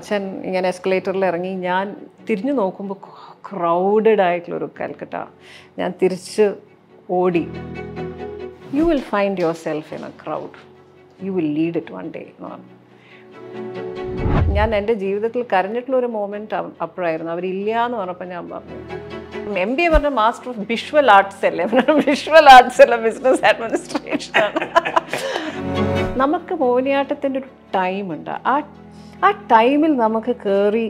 അച്ഛൻ ഇങ്ങനെ എസ്കലേറ്ററിൽ ഇറങ്ങി ഞാൻ തിരിഞ്ഞു നോക്കുമ്പോൾ ക്രൗഡഡ് ആയിട്ടുള്ളൊരു കൽക്കട്ട ഞാൻ തിരിച്ച് ഓടി you will find yourself in a crowd you will lead it one day എന്ന് പറഞ്ഞു ഞാൻ എൻ്റെ ജീവിതത്തിൽ കരഞ്ഞിട്ടുള്ള ഒരു മൊമെൻറ്റ് അപ്പോഴായിരുന്നു അവരില്ല എന്ന് പറഞ്ഞപ്പോൾ ഞാൻ പറഞ്ഞു എം ബി എ പറഞ്ഞ മാസ്റ്റർ ഓഫ് വിഷ്വൽ ആർട്സ് അല്ലേ വിഷ്വൽ ആർട്സ് അല്ല ബിസിനസ് അഡ്മിനിസ്ട്രേഷൻ നമുക്ക് മോഹിനിയാട്ടത്തിൻ്റെ ഒരു ടൈമുണ്ട് ആ ആ ടൈമിൽ നമുക്ക് കയറി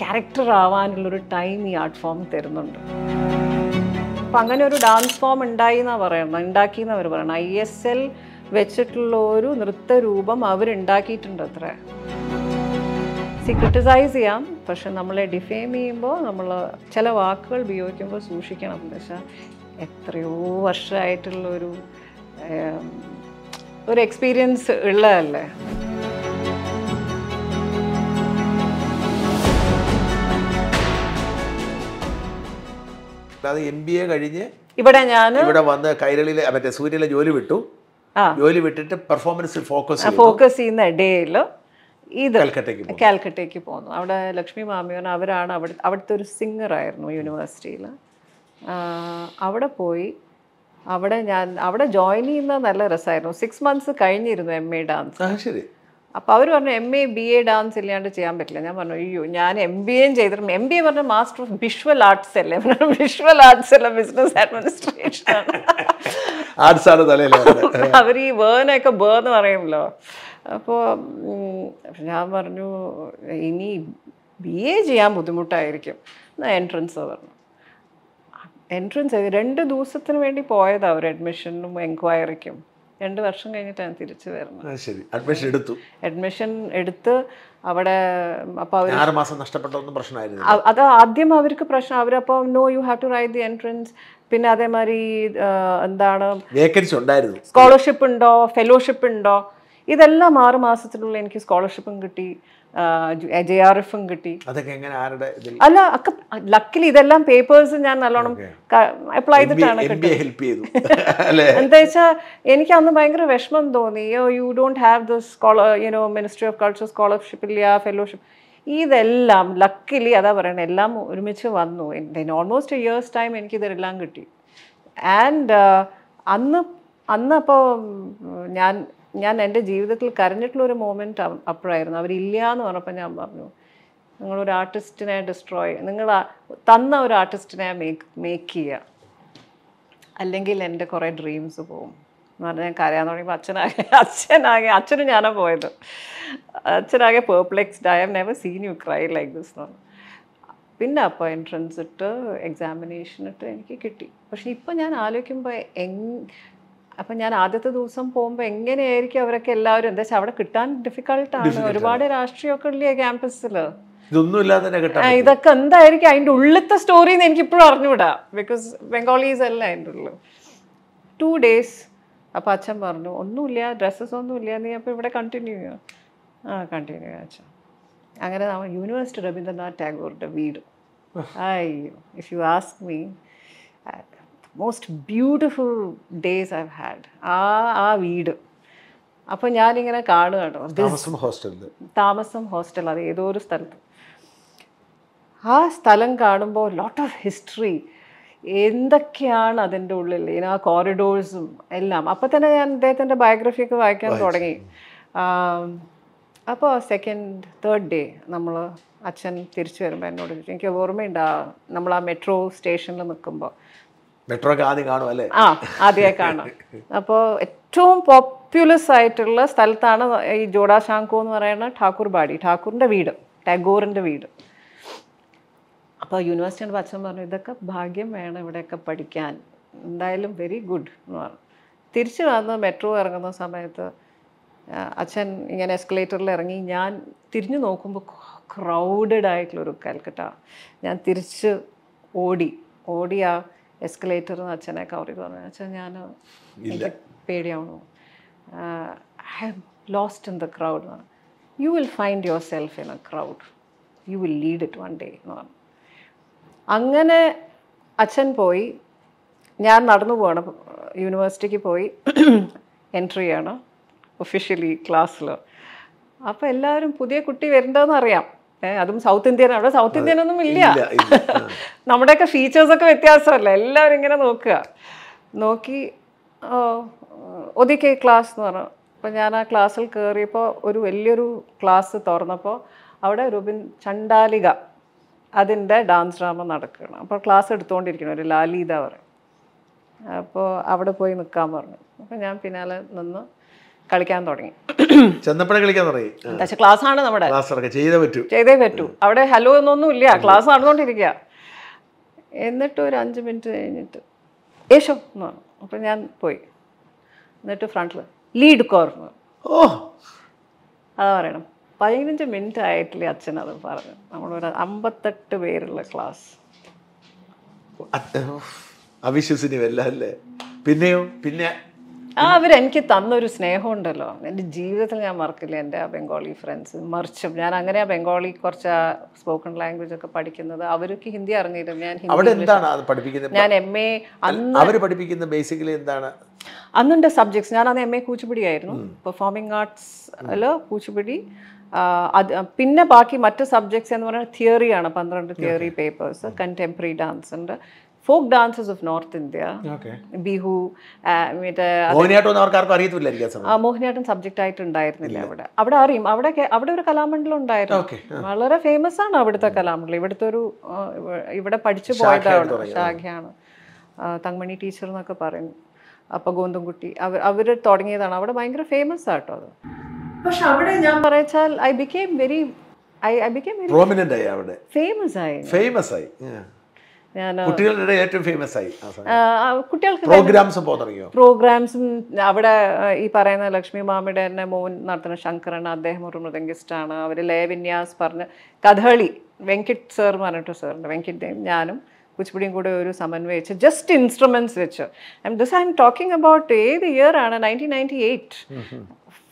ക്യാരക്ടർ ആവാനുള്ളൊരു ടൈം ഈ ആർട്ട് ഫോം തരുന്നുണ്ട് അപ്പം അങ്ങനെ ഒരു ഡാൻസ് ഫോം ഉണ്ടായി എന്നാണ് പറയുന്നത് ഉണ്ടാക്കി എന്നവർ പറയണം ഐ എസ് എൽ വെച്ചിട്ടുള്ള ഒരു നൃത്തരൂപം അവരുണ്ടാക്കിയിട്ടുണ്ട് അത്ര സി ക്രിട്ടിസൈസ് ചെയ്യാം പക്ഷെ നമ്മളെ ഡിഫെയിം ചെയ്യുമ്പോൾ നമ്മൾ ചില വാക്കുകൾ ഉപയോഗിക്കുമ്പോൾ സൂക്ഷിക്കണം എന്ന് വെച്ചാൽ എത്രയോ വർഷമായിട്ടുള്ളൊരു ഒരു എക്സ്പീരിയൻസ് ഉള്ളതല്ലേ അല്ലാതെ എം ബി എ കഴിഞ്ഞ് ഇവിടെ ഞാൻ ഇവിടെ വന്ന് കൈരളിയിലെ മറ്റേ സൂര്യയിലെ ജോലി വിട്ടു ജോലി വിട്ടിട്ട് പെർഫോമൻസിൽ ഫോക്കസ് ഫോക്കസ് ചെയ്യുന്ന ഇടയിൽ ഇത് കാൽക്കട്ടയ്ക്ക് കാൽക്കട്ടയ്ക്ക് പോന്നു അവിടെ ലക്ഷ്മി മാമിയോൻ അവരാണ് അവിടെ അവിടുത്തെ ഒരു സിംഗർ ആയിരുന്നു യൂണിവേഴ്സിറ്റിയിൽ അവിടെ പോയി അവിടെ ഞാൻ അവിടെ ജോയിൻ ചെയ്യുന്ന നല്ല രസമായിരുന്നു സിക്സ് മന്ത്സ് കഴിഞ്ഞിരുന്നു എം എ ഡാൻസ് ശരി അപ്പോൾ അവർ പറഞ്ഞു M A B A dance ഇല്ലാണ്ട് ചെയ്യാൻ പറ്റില്ല ഞാൻ പറഞ്ഞു അയ്യോ ഞാൻ എം ബി എയും ചെയ്തിട്ട് എം ബി എ പറഞ്ഞ മാസ്റ്റർ ഓഫ് വിഷ്വൽ ആർട്സ് അല്ലേ വിഷ്വൽ ആർട്സ് അല്ല ബിസിനസ് അഡ്മിനിസ്ട്രേഷൻ ആർട്സ് അവർ ഈ വേനൊക്കെ എന്ന് പറയുമല്ലോ അപ്പോൾ ഞാൻ പറഞ്ഞു ഇനി ബി എ ചെയ്യാൻ ബുദ്ധിമുട്ടായിരിക്കും എന്നാൽ എൻട്രൻസ് പറഞ്ഞു എൻട്രൻസ് രണ്ട് ദിവസത്തിന് വേണ്ടി പോയതാണ് അവർ അഡ്മിഷനും എൻക്വയറിക്കും രണ്ട് വർഷം കഴിഞ്ഞിട്ടാണ് തിരിച്ചു വരുന്നത് ശരി അഡ്മിഷൻ എടുത്തു അഡ്മിഷൻ എടുത്ത് അവിടെ അപ്പോൾ മാസം അത് ആദ്യം അവർക്ക് പ്രശ്നം അവരപ്പോൾ no you have to write the entrance പിന്നെ അതേമാതിരി എന്താണ് വേക്കൻസി ഉണ്ടായിരുന്നു സ്കോളർഷിപ്പ് ഉണ്ടോ ഫെലോഷിപ്പ് ഉണ്ടോ ഇതെല്ലാം ആറ് മാസത്തിനുള്ളിൽ എനിക്ക് സ്കോളർഷിപ്പും കിട്ടി ജെ ആർ എഫും കിട്ടി അല്ല ഒക്കെ ലക്കിൽ ഇതെല്ലാം പേപ്പേഴ്സ് ഞാൻ നല്ലോണം അപ്ലൈ ചെയ്തിട്ടാണ് എന്താ വെച്ചാൽ എനിക്ക് അന്ന് ഭയങ്കര വിഷമം തോന്നി you don't have this scholar you know ministry of culture scholarship ഇല്ല ഫെലോഷിപ്പ് ഇതെല്ലാം ലക്കിലി അതാ പറയണേ എല്ലാം ഒരുമിച്ച് വന്നു ഇൻ ഓൾമോസ്റ്റ് ഇയേഴ്സ് ടൈം എനിക്ക് ഇതെല്ലാം കിട്ടി ആൻഡ് അന്ന് അന്ന് ഞാൻ ഞാൻ എൻ്റെ ജീവിതത്തിൽ കരഞ്ഞിട്ടുള്ളൊരു ഒരു അപ്പോഴായിരുന്നു അവരില്ല എന്ന് പറഞ്ഞപ്പോൾ ഞാൻ പറഞ്ഞു നിങ്ങളൊരു ആർട്ടിസ്റ്റിനെ ഡിസ്ട്രോയ് നിങ്ങൾ തന്ന ഒരു ആർട്ടിസ്റ്റിനെ മേക്ക് മേക്ക് ചെയ്യുക അല്ലെങ്കിൽ എൻ്റെ കുറേ ഡ്രീംസ് പോകും എന്ന് പറഞ്ഞാൽ ഞാൻ കരയാൻ തുടങ്ങിയപ്പോൾ അച്ഛനാകെ അച്ഛനാകെ അച്ഛനും ഞാനാണ് പോയത് അച്ഛനാകെ perplexed I have never seen you cry like this എന്ന് പിന്നെ അപ്പോൾ എൻട്രൻസ് ഇട്ട് എക്സാമിനേഷൻ ഇട്ട് എനിക്ക് കിട്ടി പക്ഷെ ഇപ്പോൾ ഞാൻ ആലോചിക്കുമ്പോൾ എങ് അപ്പം ഞാൻ ആദ്യത്തെ ദിവസം പോകുമ്പോൾ എങ്ങനെയായിരിക്കും അവരൊക്കെ എല്ലാവരും എന്താ വെച്ചാൽ അവിടെ കിട്ടാൻ ഡിഫിക്കൾട്ടാണ് ഒരുപാട് രാഷ്ട്രീയമൊക്കെ ഉള്ള ക്യാമ്പസിൽ ഇതൊക്കെ എന്തായിരിക്കും അതിൻ്റെ ഉള്ളത്തെ സ്റ്റോറി എന്ന് എനിക്കിപ്പോഴും അറിഞ്ഞുവിടാ ബിക്കോസ് ബംഗാളീസ് അല്ല അതിൻ്റെ ഉള്ളു ടു ഡേയ്സ് അപ്പം അച്ഛൻ പറഞ്ഞു ഒന്നുമില്ല ഡ്രസ്സസ് ഒന്നുമില്ല നീ അപ്പോൾ ഇവിടെ കണ്ടിന്യൂ ചെയ്യുക ആ കണ്ടിന്യൂ ചെയ്യുക അച്ഛൻ അങ്ങനെ നമ്മൾ യൂണിവേഴ്സിറ്റി രവീന്ദ്രനാഥ് ടാഗോറിൻ്റെ വീട് അയ്യോ if you ask me most beautiful days I had ആ ആ വീട് അപ്പോൾ ഞാനിങ്ങനെ കാണുകയാണ് താമസം താമസം ഹോസ്റ്റൽ അത് ഏതോ ഒരു സ്ഥലത്ത് ആ സ്ഥലം കാണുമ്പോൾ ലോട്ട് ഓഫ് ഹിസ്റ്ററി എന്തൊക്കെയാണ് അതിൻ്റെ ഉള്ളിൽ ആ കോറിഡോഴ്സും എല്ലാം അപ്പോൾ തന്നെ ഞാൻ അദ്ദേഹത്തിൻ്റെ ബയോഗ്രഫിയൊക്കെ വായിക്കാൻ തുടങ്ങി അപ്പോൾ സെക്കൻഡ് തേർഡ് ഡേ നമ്മൾ അച്ഛൻ തിരിച്ചു വരുമ്പോൾ എന്നോട് എനിക്ക് ഓർമ്മയുണ്ട് നമ്മൾ ആ മെട്രോ സ്റ്റേഷനിൽ നിൽക്കുമ്പോൾ മെട്രോ ആദ്യം കാണും അല്ലേ ആ ആദ്യമായി കാണാം അപ്പോ ഏറ്റവും പോപ്പുലസ് ആയിട്ടുള്ള സ്ഥലത്താണ് ഈ ജോഡാ എന്ന് പറയുന്ന ഠാക്കൂർ ബാടി ഠാക്കൂറിന്റെ വീട് ടാഗോറിന്റെ വീട് അപ്പോൾ യൂണിവേഴ്സിറ്റി അച്ഛൻ പറഞ്ഞു ഇതൊക്കെ ഭാഗ്യം വേണം ഇവിടെയൊക്കെ പഠിക്കാൻ എന്തായാലും വെരി ഗുഡ് എന്ന് പറഞ്ഞു തിരിച്ചു വന്ന് മെട്രോ ഇറങ്ങുന്ന സമയത്ത് അച്ഛൻ ഇങ്ങനെ എസ്കലേറ്ററിൽ ഇറങ്ങി ഞാൻ തിരിഞ്ഞു നോക്കുമ്പോൾ ക്രൗഡഡ് ആയിട്ടുള്ളൊരു കൽക്കട്ട ഞാൻ തിരിച്ച് ഓടി ഓടിയാ എസ്കലേറ്റർ എന്ന് അച്ഛനെ കവറി പറഞ്ഞു അച്ഛൻ ഞാൻ എനിക്ക് പേടിയാവണു I lost in the crowd എന്നാണ് you will find yourself in a crowd you will lead it one day എന്ന് പറഞ്ഞു അങ്ങനെ അച്ഛൻ പോയി ഞാൻ നടന്നു പോവാണ് യൂണിവേഴ്സിറ്റിക്ക് പോയി എൻട്രി ചെയ്യണം ഒഫീഷ്യലി ക്ലാസ്സിൽ അപ്പോൾ എല്ലാവരും പുതിയ കുട്ടി വരുന്നതെന്ന് അറിയാം അതും സൗത്ത് ഇന്ത്യൻ അവിടെ സൗത്ത് ഇന്ത്യൻ ഒന്നും ഇല്ല നമ്മുടെയൊക്കെ ഫീച്ചേഴ്സൊക്കെ വ്യത്യാസമല്ല എല്ലാവരും ഇങ്ങനെ നോക്കുക നോക്കി ഒതുക്കി ക്ലാസ് എന്ന് പറഞ്ഞു അപ്പോൾ ഞാൻ ആ ക്ലാസ്സിൽ കയറിയപ്പോൾ ഒരു വലിയൊരു ക്ലാസ് തുറന്നപ്പോൾ അവിടെ രൂപിൻ ചണ്ടാലിക അതിൻ്റെ ഡാൻസ് ഡ്രാമ നടക്കുകയാണ് അപ്പോൾ ക്ലാസ് എടുത്തുകൊണ്ടിരിക്കണം ഒരു ലാലിത പറയും അപ്പോൾ അവിടെ പോയി നിൽക്കാൻ പറഞ്ഞു അപ്പോൾ ഞാൻ പിന്നാലെ നിന്ന് കളിക്കാൻ തുടങ്ങി ചെന്നപ്പോഴേ കളിക്കാൻ തുടങ്ങി പക്ഷെ ക്ലാസ് ആണ് നമ്മുടെ ചെയ്തേ പറ്റൂ ചെയ്തേ പറ്റൂ അവിടെ ഹലോ എന്നൊന്നും ഇല്ല ക്ലാസ് നടന്നുകൊണ്ടിരിക്കുക എന്നിട്ട് ഒരു അഞ്ച് മിനിറ്റ് കഴിഞ്ഞിട്ട് യേശോ പറഞ്ഞു അപ്പം ഞാൻ പോയി എന്നിട്ട് ഫ്രണ്ടിൽ ലീഡ് കോർന്ന് ഓ അതാ പറയണം പതിനഞ്ച് മിനിറ്റ് ആയിട്ടില്ലേ അച്ഛൻ അത് പറഞ്ഞു നമ്മളൊരു അമ്പത്തെട്ട് പേരുള്ള ക്ലാസ് അല്ലേ പിന്നെയോ പിന്നെ ആ അവരെനിക്ക് തന്നൊരു സ്നേഹമുണ്ടല്ലോ എൻ്റെ ജീവിതത്തിൽ ഞാൻ മറക്കില്ല എൻ്റെ ആ ബംഗാളി ഫ്രണ്ട്സ് മറിച്ചും ഞാൻ അങ്ങനെ ആ ബംഗാളി കുറച്ച് സ്പോക്കൺ ലാംഗ്വേജ് ഒക്കെ പഠിക്കുന്നത് അവരൊക്കെ ഹിന്ദി അറിഞ്ഞിരുന്നു ഞാൻ അവിടെ എന്താണ് പഠിപ്പിക്കുന്നത് ഞാൻ എം എ അവർ പഠിപ്പിക്കുന്ന ബേസിക്കലി എന്താണ് അന്നുണ്ട് സബ്ജക്ട്സ് ഞാൻ അന്ന് എം എ കൂച്ചുപിടി ആയിരുന്നു പെർഫോമിംഗ് ആർട്സിൽ കൂച്ചുപിടി അത് പിന്നെ ബാക്കി മറ്റ് സബ്ജക്ട്സ് എന്ന് പറഞ്ഞാൽ തിയറിയാണ് പന്ത്രണ്ട് തിയറി പേപ്പേഴ്സ് കണ്ടംപററി ഡാൻസ് ഉണ്ട് folk dances of north India Bihu മറ്റേ മോഹിനിയാട്ടം സബ്ജക്ട് ആയിട്ട് ഉണ്ടായിരുന്നില്ല അവിടെ അവിടെ അറിയും അവിടെ അവിടെ ഒരു കലാമണ്ഡലം ഉണ്ടായിരുന്നു വളരെ ഫേമസ് ആണ് അവിടുത്തെ കലാമണ്ഡലം ഇവിടുത്തെ ഒരു ഇവിടെ പഠിച്ചു പോയതാണ് ഷാഖ്യാണ് തങ്മണി ടീച്ചർ എന്നൊക്കെ പറയും അപ്പൊ ഗോന്തംകുട്ടി അവർ അവർ തുടങ്ങിയതാണ് അവിടെ ഭയങ്കര ഫേമസ് ആട്ടോ അത് പക്ഷെ അവിടെ ഞാൻ പറയച്ചാൽ I became very I I very famous ആയി ഫേമസ് ആയി കുട്ടികളുടെ ഏറ്റവും ഫേമസ് ആയി പ്രോഗ്രാംസും പ്രോഗ്രാംസും അവിടെ ഈ പറയുന്ന ലക്ഷ്മി മാമിയുടെ തന്നെ മോൻ നടത്തുന്ന ശങ്കരൻ അദ്ദേഹം ഒരു മൃദംഗിസ്റ്റാണ് അവർ ലയവിന്യാസ് പറഞ്ഞ് കഥകളി വെങ്കിട്ട് സർ പറഞ്ഞിട്ട് സാറിൻ്റെ വെങ്കിട്ട് ഞാനും കുച്ചിപ്പുടിയും കൂടെ ഒരു സമന്വയിച്ച് ജസ്റ്റ് ഇൻസ്ട്രുമെൻറ്റ്സ് വെച്ച് this I am talking about ഏത് ഇയർ ആണ് nineteen ninety eight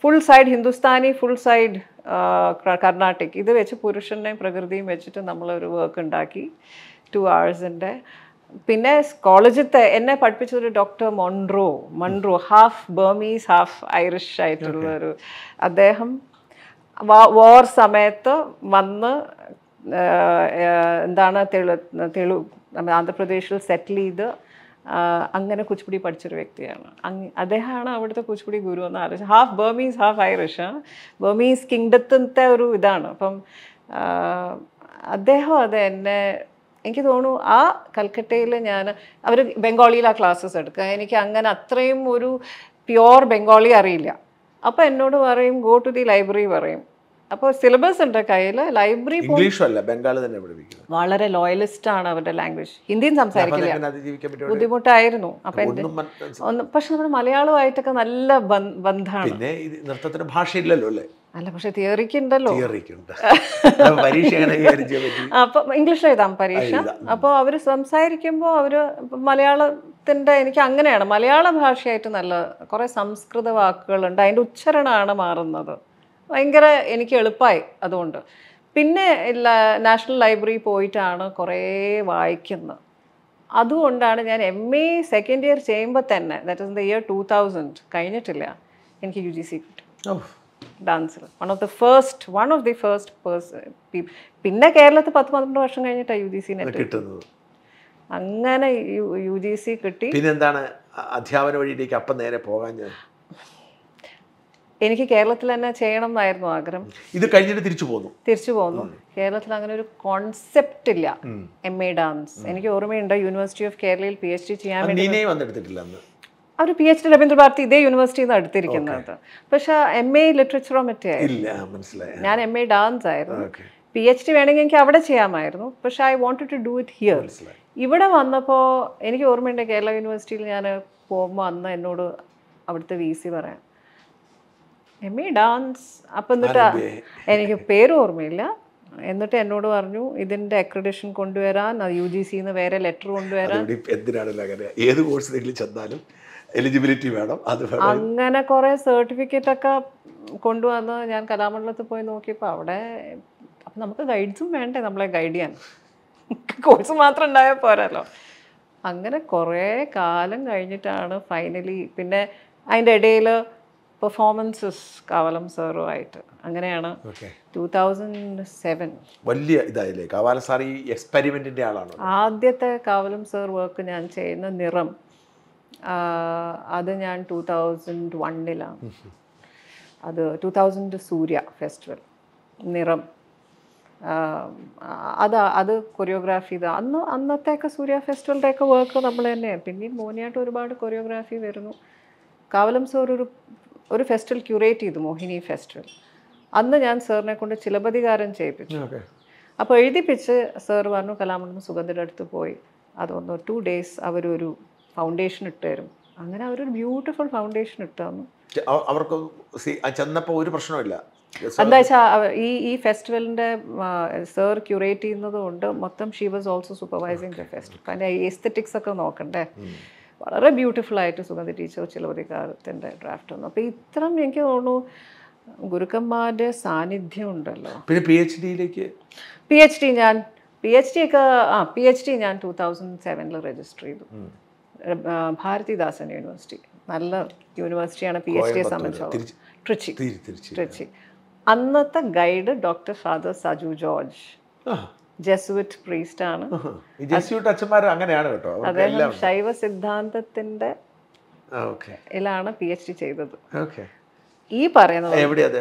full side Hindustani full side Carnatic ഇത് വെച്ച് പുരുഷനെയും പ്രകൃതിയും വെച്ചിട്ട് നമ്മളൊരു വർക്ക് ഉണ്ടാക്കി ടു അവേഴ്സിൻ്റെ പിന്നെ കോളേജിലത്തെ എന്നെ പഠിപ്പിച്ചൊരു doctor Monroe Munroe half Burmese half Irish ആയിട്ടുള്ള ഒരു അദ്ദേഹം വോർ സമയത്ത് വന്ന് എന്താണ് തെളു തെളു ആന്ധ്രാപ്രദേശിൽ സെറ്റിൽ ചെയ്ത് അങ്ങനെ കുച്ചിപ്പുടി പഠിച്ചൊരു വ്യക്തിയാണ് അങ് അദ്ദേഹമാണ് അവിടുത്തെ കുച്ചിപ്പുടി ഗുരു എന്ന് ആലോചിച്ചത് half Burmese half Irish Burmese കിങ്ഡത്തിൻ്റെ ഒരു ഇതാണ് അപ്പം അദ്ദേഹം അത് എന്നെ എനിക്ക് തോന്നുന്നു ആ കൽക്കട്ടയിൽ ഞാൻ അവർ ബംഗാളിയിൽ ആ ക്ലാസ്സസ് എടുക്കുക എനിക്ക് അങ്ങനെ അത്രയും ഒരു പ്യുവർ ബംഗാളി അറിയില്ല അപ്പോൾ എന്നോട് പറയും ഗോ ടു ദി ലൈബ്രറി പറയും അപ്പോൾ സിലബസ് ഉണ്ട് കയ്യിൽ ലൈബ്രറി ഇംഗ്ലീഷ് അല്ല ബംഗാളി തന്നെ വളരെ ലോയലിസ്റ്റ് ആണ് അവരുടെ ലാംഗ്വേജ് ഹിന്ദിയും സംസാരിക്കില്ല ബുദ്ധിമുട്ടായിരുന്നു അപ്പം എൻ്റെ ഒന്ന് പക്ഷെ നമ്മുടെ മലയാളമായിട്ടൊക്കെ നല്ല ബന്ധമാണ് പിന്നെ നൃത്തത്തിന് ഭാഷയില്ലല്ലോ അല്ലേ അല്ല പക്ഷെ തിയറിക്ക് ഉണ്ടല്ലോ പരീക്ഷ അപ്പൊ ഇംഗ്ലീഷിൽ എഴുതാം പരീക്ഷ അപ്പോൾ അവര് സംസാരിക്കുമ്പോ അവര് മലയാളത്തിന്റെ എനിക്ക് അങ്ങനെയാണ് മലയാള ഭാഷയായിട്ട് നല്ല കുറെ സംസ്കൃത വാക്കുകളുണ്ട് അതിന്റെ ഉച്ചരണമാണ് മാറുന്നത് ഭയങ്കര എനിക്ക് എളുപ്പമായി അതുകൊണ്ട് പിന്നെ നാഷണൽ ലൈബ്രറി പോയിട്ടാണ് കുറെ വായിക്കുന്നത് അതുകൊണ്ടാണ് ഞാൻ എം എ സെക്കൻഡ് ഇയർ ചെയ്യുമ്പോൾ തന്നെ that is the year two thousand കഴിഞ്ഞിട്ടില്ല എനിക്ക് യു ജി സി കിട്ടും ഡാൻസിൽ one of the first one of the first person പിന്നെ കേരളത്തിൽ പത്ത് പന്ത്രണ്ട് വർഷം കഴിഞ്ഞിട്ടാണ് യു ജി സി കിട്ടുന്നത് അങ്ങനെ യു ജി സി കിട്ടി പിന്നെന്താണ് അധ്യാപന വഴിയിലേക്ക് അപ്പം നേരെ പോകാൻ ഞാൻ എനിക്ക് കേരളത്തിൽ തന്നെ ചെയ്യണം എന്നായിരുന്നു ആഗ്രഹം ഇത് കഴിഞ്ഞിട്ട് തിരിച്ചു പോകുന്നു തിരിച്ചു പോകുന്നു കേരളത്തിൽ അങ്ങനെ ഒരു കോൺസെപ്റ്റ് ഇല്ല എം എ ഡാൻസ് എനിക്ക് ഓർമ്മയുണ്ട് യൂണിവേഴ്സിറ്റി ഓഫ് കേരളയിൽ പി എച്ച് ഡി ചെയ്യാൻ വേണ്ടി അവർ P H D Rabindra Bharati ഇതേ യൂണിവേഴ്സിറ്റിയിൽ നിന്ന് എടുത്തിരിക്കുന്നത് പക്ഷെ എം എ ലിറ്ററേച്ചറോ മറ്റേ ഞാൻ എം എ ഡാൻസ് ആയിരുന്നു പി എച്ച് ഡി വേണമെങ്കിൽ എനിക്ക് അവിടെ ചെയ്യാമായിരുന്നു പക്ഷെ I want to do it here ഇവിടെ വന്നപ്പോൾ എനിക്ക് ഓർമ്മയുണ്ട് കേരള യൂണിവേഴ്സിറ്റിയിൽ ഞാൻ പോകുമ്പോൾ അന്ന് എന്നോട് അവിടുത്തെ വി സി പറയാം എം എ ഡാൻസ് അപ്പം എന്നിട്ട് എനിക്ക് പേര് ഓർമ്മയില്ല എന്നിട്ട് എന്നോട് പറഞ്ഞു ഇതിന്റെ അക്രഡേഷൻ കൊണ്ടുവരാൻ യു ജി സിന്ന് വേറെ ലെറ്റർ കൊണ്ടുവരാൻ എന്തിനാണല്ലോ അങ്ങനെ ഏത് കോഴ്സിലെങ്കിലും ചെന്നാലും എലിജിബിലിറ്റി വേണം അത് അങ്ങനെ കുറെ സർട്ടിഫിക്കറ്റ് ഒക്കെ കൊണ്ടുവന്ന് ഞാൻ കലാമണ്ഡലത്തിൽ പോയി നോക്കിയപ്പോൾ അവിടെ നമുക്ക് ഗൈഡ്സും വേണ്ടേ നമ്മളെ ഗൈഡ് ചെയ്യാൻ കോഴ്സ് മാത്രം ഉണ്ടായാൽ പോരല്ലോ അങ്ങനെ കുറേ കാലം കഴിഞ്ഞിട്ടാണ് ഫൈനലി പിന്നെ അതിൻ്റെ ഇടയിൽ പെർഫോമൻസസ് കാവലം സാറും ആയിട്ട് അങ്ങനെയാണ് ടൂ തൗസൻഡ് സെവൻ വലിയ ഇതായില്ലേ കാവാലം സാർ ഈ എക്സ്പെരിമെന്റിന്റെ ആളാണ് ആദ്യത്തെ കാവലം സാർ വർക്ക് ഞാൻ ചെയ്യുന്ന നിറം അത് ഞാൻ ടു തൗസൻഡ് വണ്ണിലാണ് അത് ടു തൗസൻഡ് സൂര്യ ഫെസ്റ്റിവൽ നിറം അത് അത് കൊറിയോഗ്രാഫി ചെയ്ത അന്ന് അന്നത്തെയൊക്കെ സൂര്യ ഫെസ്റ്റിവലിൻ്റെയൊക്കെ വർക്ക് നമ്മൾ തന്നെ പിന്നീട് മോഹിനിയായിട്ട് ഒരുപാട് കൊറിയോഗ്രാഫി വരുന്നു കാവലം സോർ ഒരു ഒരു ഫെസ്റ്റിവൽ ക്യൂറേറ്റ് ചെയ്തു മോഹിനി ഫെസ്റ്റിവൽ അന്ന് ഞാൻ സാറിനെ കൊണ്ട് ചിലപതികാരം ചെയ്യിപ്പിച്ചു അപ്പോൾ എഴുതിപ്പിച്ച് സാർ പറഞ്ഞു കലാമണ്ഡലം സുഗന്ധിയുടെ അടുത്ത് പോയി അതൊന്ന് ടു ഡേയ്സ് അവരൊരു ഫൗണ്ടേഷൻ ഇട്ട് തരും അങ്ങനെ അവരൊരു ബ്യൂട്ടിഫുൾ ഫൗണ്ടേഷൻ ഇട്ടു തന്നു അവർക്ക് ചെന്നപ്പോൾ ഒരു പ്രശ്നമില്ല എന്താ വെച്ചാൽ ഈ ഈ ഫെസ്റ്റിവലിൻ്റെ സർ ക്യൂറേറ്റ് ചെയ്യുന്നത് കൊണ്ട് മൊത്തം she was also supervising the festival അതിൻ്റെ എസ്തറ്റിക്സ് ഒക്കെ നോക്കണ്ടേ വളരെ ബ്യൂട്ടിഫുൾ ആയിട്ട് സുഗന്ധി ടീച്ചർ കാലത്തിൻ്റെ ഡ്രാഫ്റ്റ് വന്നു അപ്പോൾ ഇത്രയും എനിക്ക് തോന്നുന്നു ഗുരുക്കന്മാരുടെ സാന്നിധ്യം ഉണ്ടല്ലോ പിന്നെ പി എച്ച് ഡിയിലേക്ക് പി എച്ച് ഡി ഞാൻ പി എച്ച് ഡി ഒക്കെ ആ പി എച്ച് ഡി ഞാൻ ടൂ തൗസൻഡ് സെവനിൽ രജിസ്റ്റർ ചെയ്തു ഭാരതിദാസൻ യൂണിവേഴ്സിറ്റി നല്ല യൂണിവേഴ്സിറ്റിയാണ് പി എച്ച് ഡിയെ സംബന്ധിച്ചോളം ട്രിച്ചി ട്രിച്ചി അന്നത്തെ guide doctor father Saju George Jesuit priest ആണ് അങ്ങനെയാണ് കേട്ടോ അദ്ദേഹം ശൈവ സിദ്ധാന്തത്തിന്റെ ഇതിലാണ് പി എച്ച് ഡി ചെയ്തത് ഈ പറയുന്നത്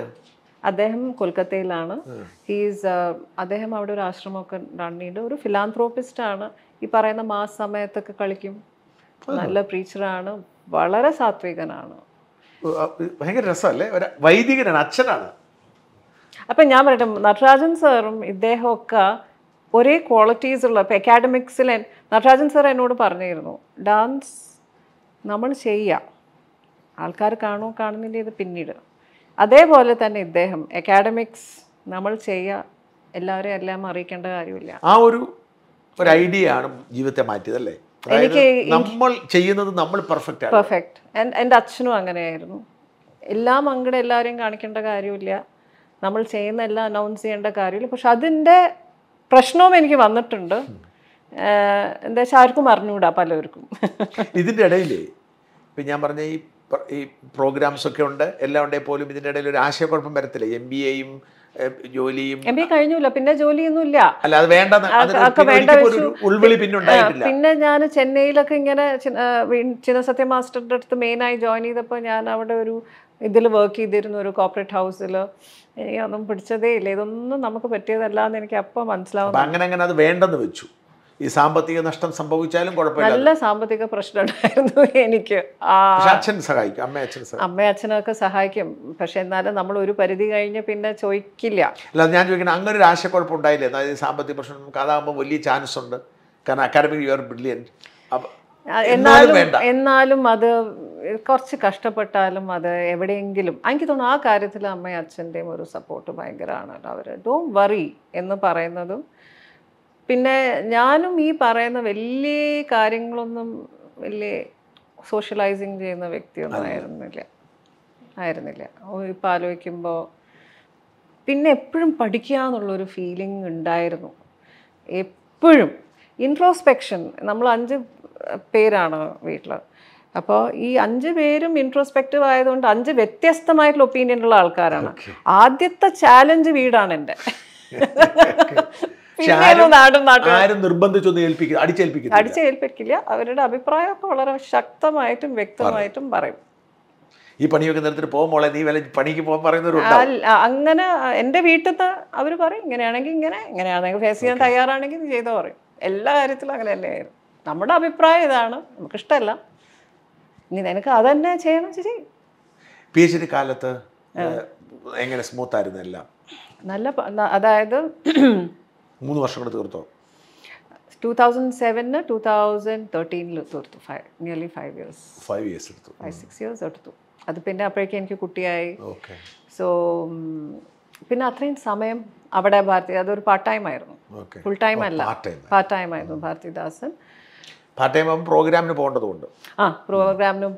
അദ്ദേഹം കൊൽക്കത്തയിലാണ് ഹീസ് അദ്ദേഹം അവിടെ ഒരു ആശ്രമമൊക്കെ റൺ ചെയ്ത് ഒരു ഫിലാന്ത്രോപ്പിസ്റ്റ് ആണ് ഈ പറയുന്ന മാ സമയത്തൊക്കെ കളിക്കും നല്ല പ്രീച്ചറാണ് വളരെ സാത്വികനാണ് ഭയങ്കര രസമല്ലേ വൈദികനാണ് അച്ഛനാണ് അപ്പം ഞാൻ പറയട്ടെ നടരാജൻ സാറും ഇദ്ദേഹമൊക്കെ ഒരേ ക്വാളിറ്റീസ് ഉള്ള ഇപ്പം അക്കാഡമിക്സിൽ നടരാജൻ സാർ എന്നോട് പറഞ്ഞിരുന്നു ഡാൻസ് നമ്മൾ ചെയ്യാം ആൾക്കാർ കാണുമോ കാണുന്നില്ല ഇത് പിന്നീട് അതേപോലെ തന്നെ ഇദ്ദേഹം അക്കാഡമിക്സ് നമ്മൾ ചെയ്യുക എല്ലാവരെയും എല്ലാം അറിയിക്കേണ്ട കാര്യമില്ല ആ ഒരു ഒരു ഐഡിയ ആണ് ജീവിതത്തെ അല്ലേ എനിക്ക് നമ്മൾ ചെയ്യുന്നത് നമ്മൾ പെർഫെക്റ്റ് പെർഫെക്റ്റ് എൻ്റെ അച്ഛനും അങ്ങനെയായിരുന്നു എല്ലാ മങ്കട എല്ലാവരെയും കാണിക്കേണ്ട കാര്യമില്ല നമ്മൾ ചെയ്യുന്ന എല്ലാം അനൗൺസ് ചെയ്യേണ്ട കാര്യമില്ല പക്ഷെ അതിൻ്റെ പ്രശ്നവും എനിക്ക് വന്നിട്ടുണ്ട് എന്താ വെച്ചാൽ ആർക്കും അറിഞ്ഞുകൂടാ പലവർക്കും ഇതിൻ്റെ ഇടയിൽ ഇപ്പം ഞാൻ പറഞ്ഞ ഈ ഈ പ്രോഗ്രാംസ് ഒക്കെ ഉണ്ട് എല്ലാം ഉണ്ടെങ്കിൽ പോലും ഇതിൻ്റെ ഇടയിൽ ഒരു ആശയക്കുഴപ്പം വരത്തില്ല എം ബി എയും പിന്നെ ജോലിയൊന്നും പിന്നെ പിന്നെ ഞാൻ ചെന്നൈയിലൊക്കെ ഇങ്ങനെ ചിന്നസത്യ മാസ്റ്ററിന്റെ അടുത്ത് മെയിനായി ജോയിൻ ചെയ്തപ്പോൾ ഞാൻ അവിടെ ഒരു ഇതിൽ വർക്ക് ചെയ്തിരുന്നു ഒരു കോപ്പറേറ്റ് ഹൗസിൽ അതൊന്നും പിടിച്ചതേ ഇല്ല ഇതൊന്നും നമുക്ക് പറ്റിയതല്ല എന്ന് എനിക്ക് അപ്പൊ മനസ്സിലാവും അങ്ങനെ അങ്ങനെ അത് വേണ്ടെന്ന് വെച്ചു ഈ സാമ്പത്തിക നഷ്ടം സംഭവിച്ചാലും കുഴപ്പമില്ല നല്ല സാമ്പത്തിക പ്രശ്നം ഉണ്ടായിരുന്നു എനിക്ക് അച്ഛൻ സഹായിക്കും അമ്മ അച്ഛൻ അമ്മ അച്ഛനൊക്കെ സഹായിക്കും പക്ഷെ എന്നാലും നമ്മൾ ഒരു പരിധി കഴിഞ്ഞ് പിന്നെ ചോദിക്കില്ല അല്ല ഞാൻ ചോദിക്കണം അങ്ങനെ ഒരു ആശയക്കുഴപ്പം ഉണ്ടായില്ലേ അതായത് സാമ്പത്തിക പ്രശ്നം നമുക്ക് അതാകുമ്പോൾ വലിയ ചാൻസ് ഉണ്ട് കാരണം അക്കാഡമിക് യു ആർ ബ്രില്യൻ എന്നാലും എന്നാലും അത് കുറച്ച് കഷ്ടപ്പെട്ടാലും അത് എവിടെയെങ്കിലും എനിക്ക് തോന്നുന്നു ആ കാര്യത്തിൽ അമ്മയും അച്ഛൻ്റെയും ഒരു സപ്പോർട്ട് ഭയങ്കരമാണ് അവർ ഡോണ്ട് വറി എന്ന് പറയുന്നതും പിന്നെ ഞാനും ഈ പറയുന്ന വലിയ കാര്യങ്ങളൊന്നും വലിയ സോഷ്യലൈസിങ് ചെയ്യുന്ന വ്യക്തിയൊന്നും ആയിരുന്നില്ല ആയിരുന്നില്ല ഇപ്പം ആലോചിക്കുമ്പോൾ പിന്നെ എപ്പോഴും പഠിക്കുക എന്നുള്ളൊരു ഫീലിംഗ് ഉണ്ടായിരുന്നു എപ്പോഴും ഇൻട്രോസ്പെക്ഷൻ നമ്മൾ അഞ്ച് പേരാണ് വീട്ടിൽ അപ്പോൾ ഈ അഞ്ച് പേരും ഇൻട്രോസ്പെക്റ്റീവ് ആയതുകൊണ്ട് അഞ്ച് വ്യത്യസ്തമായിട്ടുള്ള ഒപ്പീനിയൻ ഉള്ള ആൾക്കാരാണ് ആദ്യത്തെ ചാലഞ്ച് വീടാണ് എൻ്റെ ആരും നിർബന്ധിച്ചൊന്നും ഏൽപ്പിക്കില്ല അടിച്ചേൽപ്പിക്കില്ല അടിച്ചേൽപ്പിക്കില്ല അവരുടെ അഭിപ്രായമൊക്കെ വളരെ ശക്തമായിട്ടും വ്യക്തമായിട്ടും പറയും ഈ പണിയൊക്കെ നിർത്തിട്ട് പോകുമ്പോളെ നീ വില പണിക്ക് പോകാൻ പറയുന്നവരുണ്ട് അങ്ങനെ എന്റെ വീട്ടിൽ നിന്ന് അവർ പറയും ഇങ്ങനെയാണെങ്കിൽ ഇങ്ങനെ ഇങ്ങനെയാണെങ്കിൽ ഫേസ് ചെയ്യാൻ തയ്യാറാണെങ്കിൽ നീ ചെയ്തോ പറയും എല്ലാ കാര്യത്തിലും അങ്ങനെ തന്നെയായിരുന്നു നമ്മുടെ അഭിപ്രായം ഇതാണ് ഇഷ്ടമല്ല ഇനി നിനക്ക് അതന്നെ ചെയ്യണം ചേച്ചി പി എച്ച് ഡി കാലത്ത് എങ്ങനെ സ്മൂത്ത് ആയിരുന്നു എല്ലാം നല്ല അതായത് മൂന്ന് വർഷം കൊണ്ട് തീർത്തോ ടൂ തൗസൻഡ് സെവനിന് ടൂ തൗസൻഡ് തേർട്ടീനിൽ തീർത്തു five nearly five years five years എടുത്തു ഫൈവ് സിക്സ് ഇയേഴ്സ് എടുത്തു അത് പിന്നെ അപ്പോഴേക്കും എനിക്ക് കുട്ടിയായി സോ പിന്നെ അത്രയും സമയം അവിടെ ഭാരതി അതൊരു പാർട്ട് ടൈം ആയിരുന്നു ഫുൾ ടൈം അല്ല പാർട്ട് ടൈം ആയിരുന്നു ഭാരതിദാസൻ പാർട്ട് ടൈം ആകുമ്പോൾ പ്രോഗ്രാമിന് പോകേണ്ടതുകൊണ്ട് ആ പ്രോഗ്രാമിന്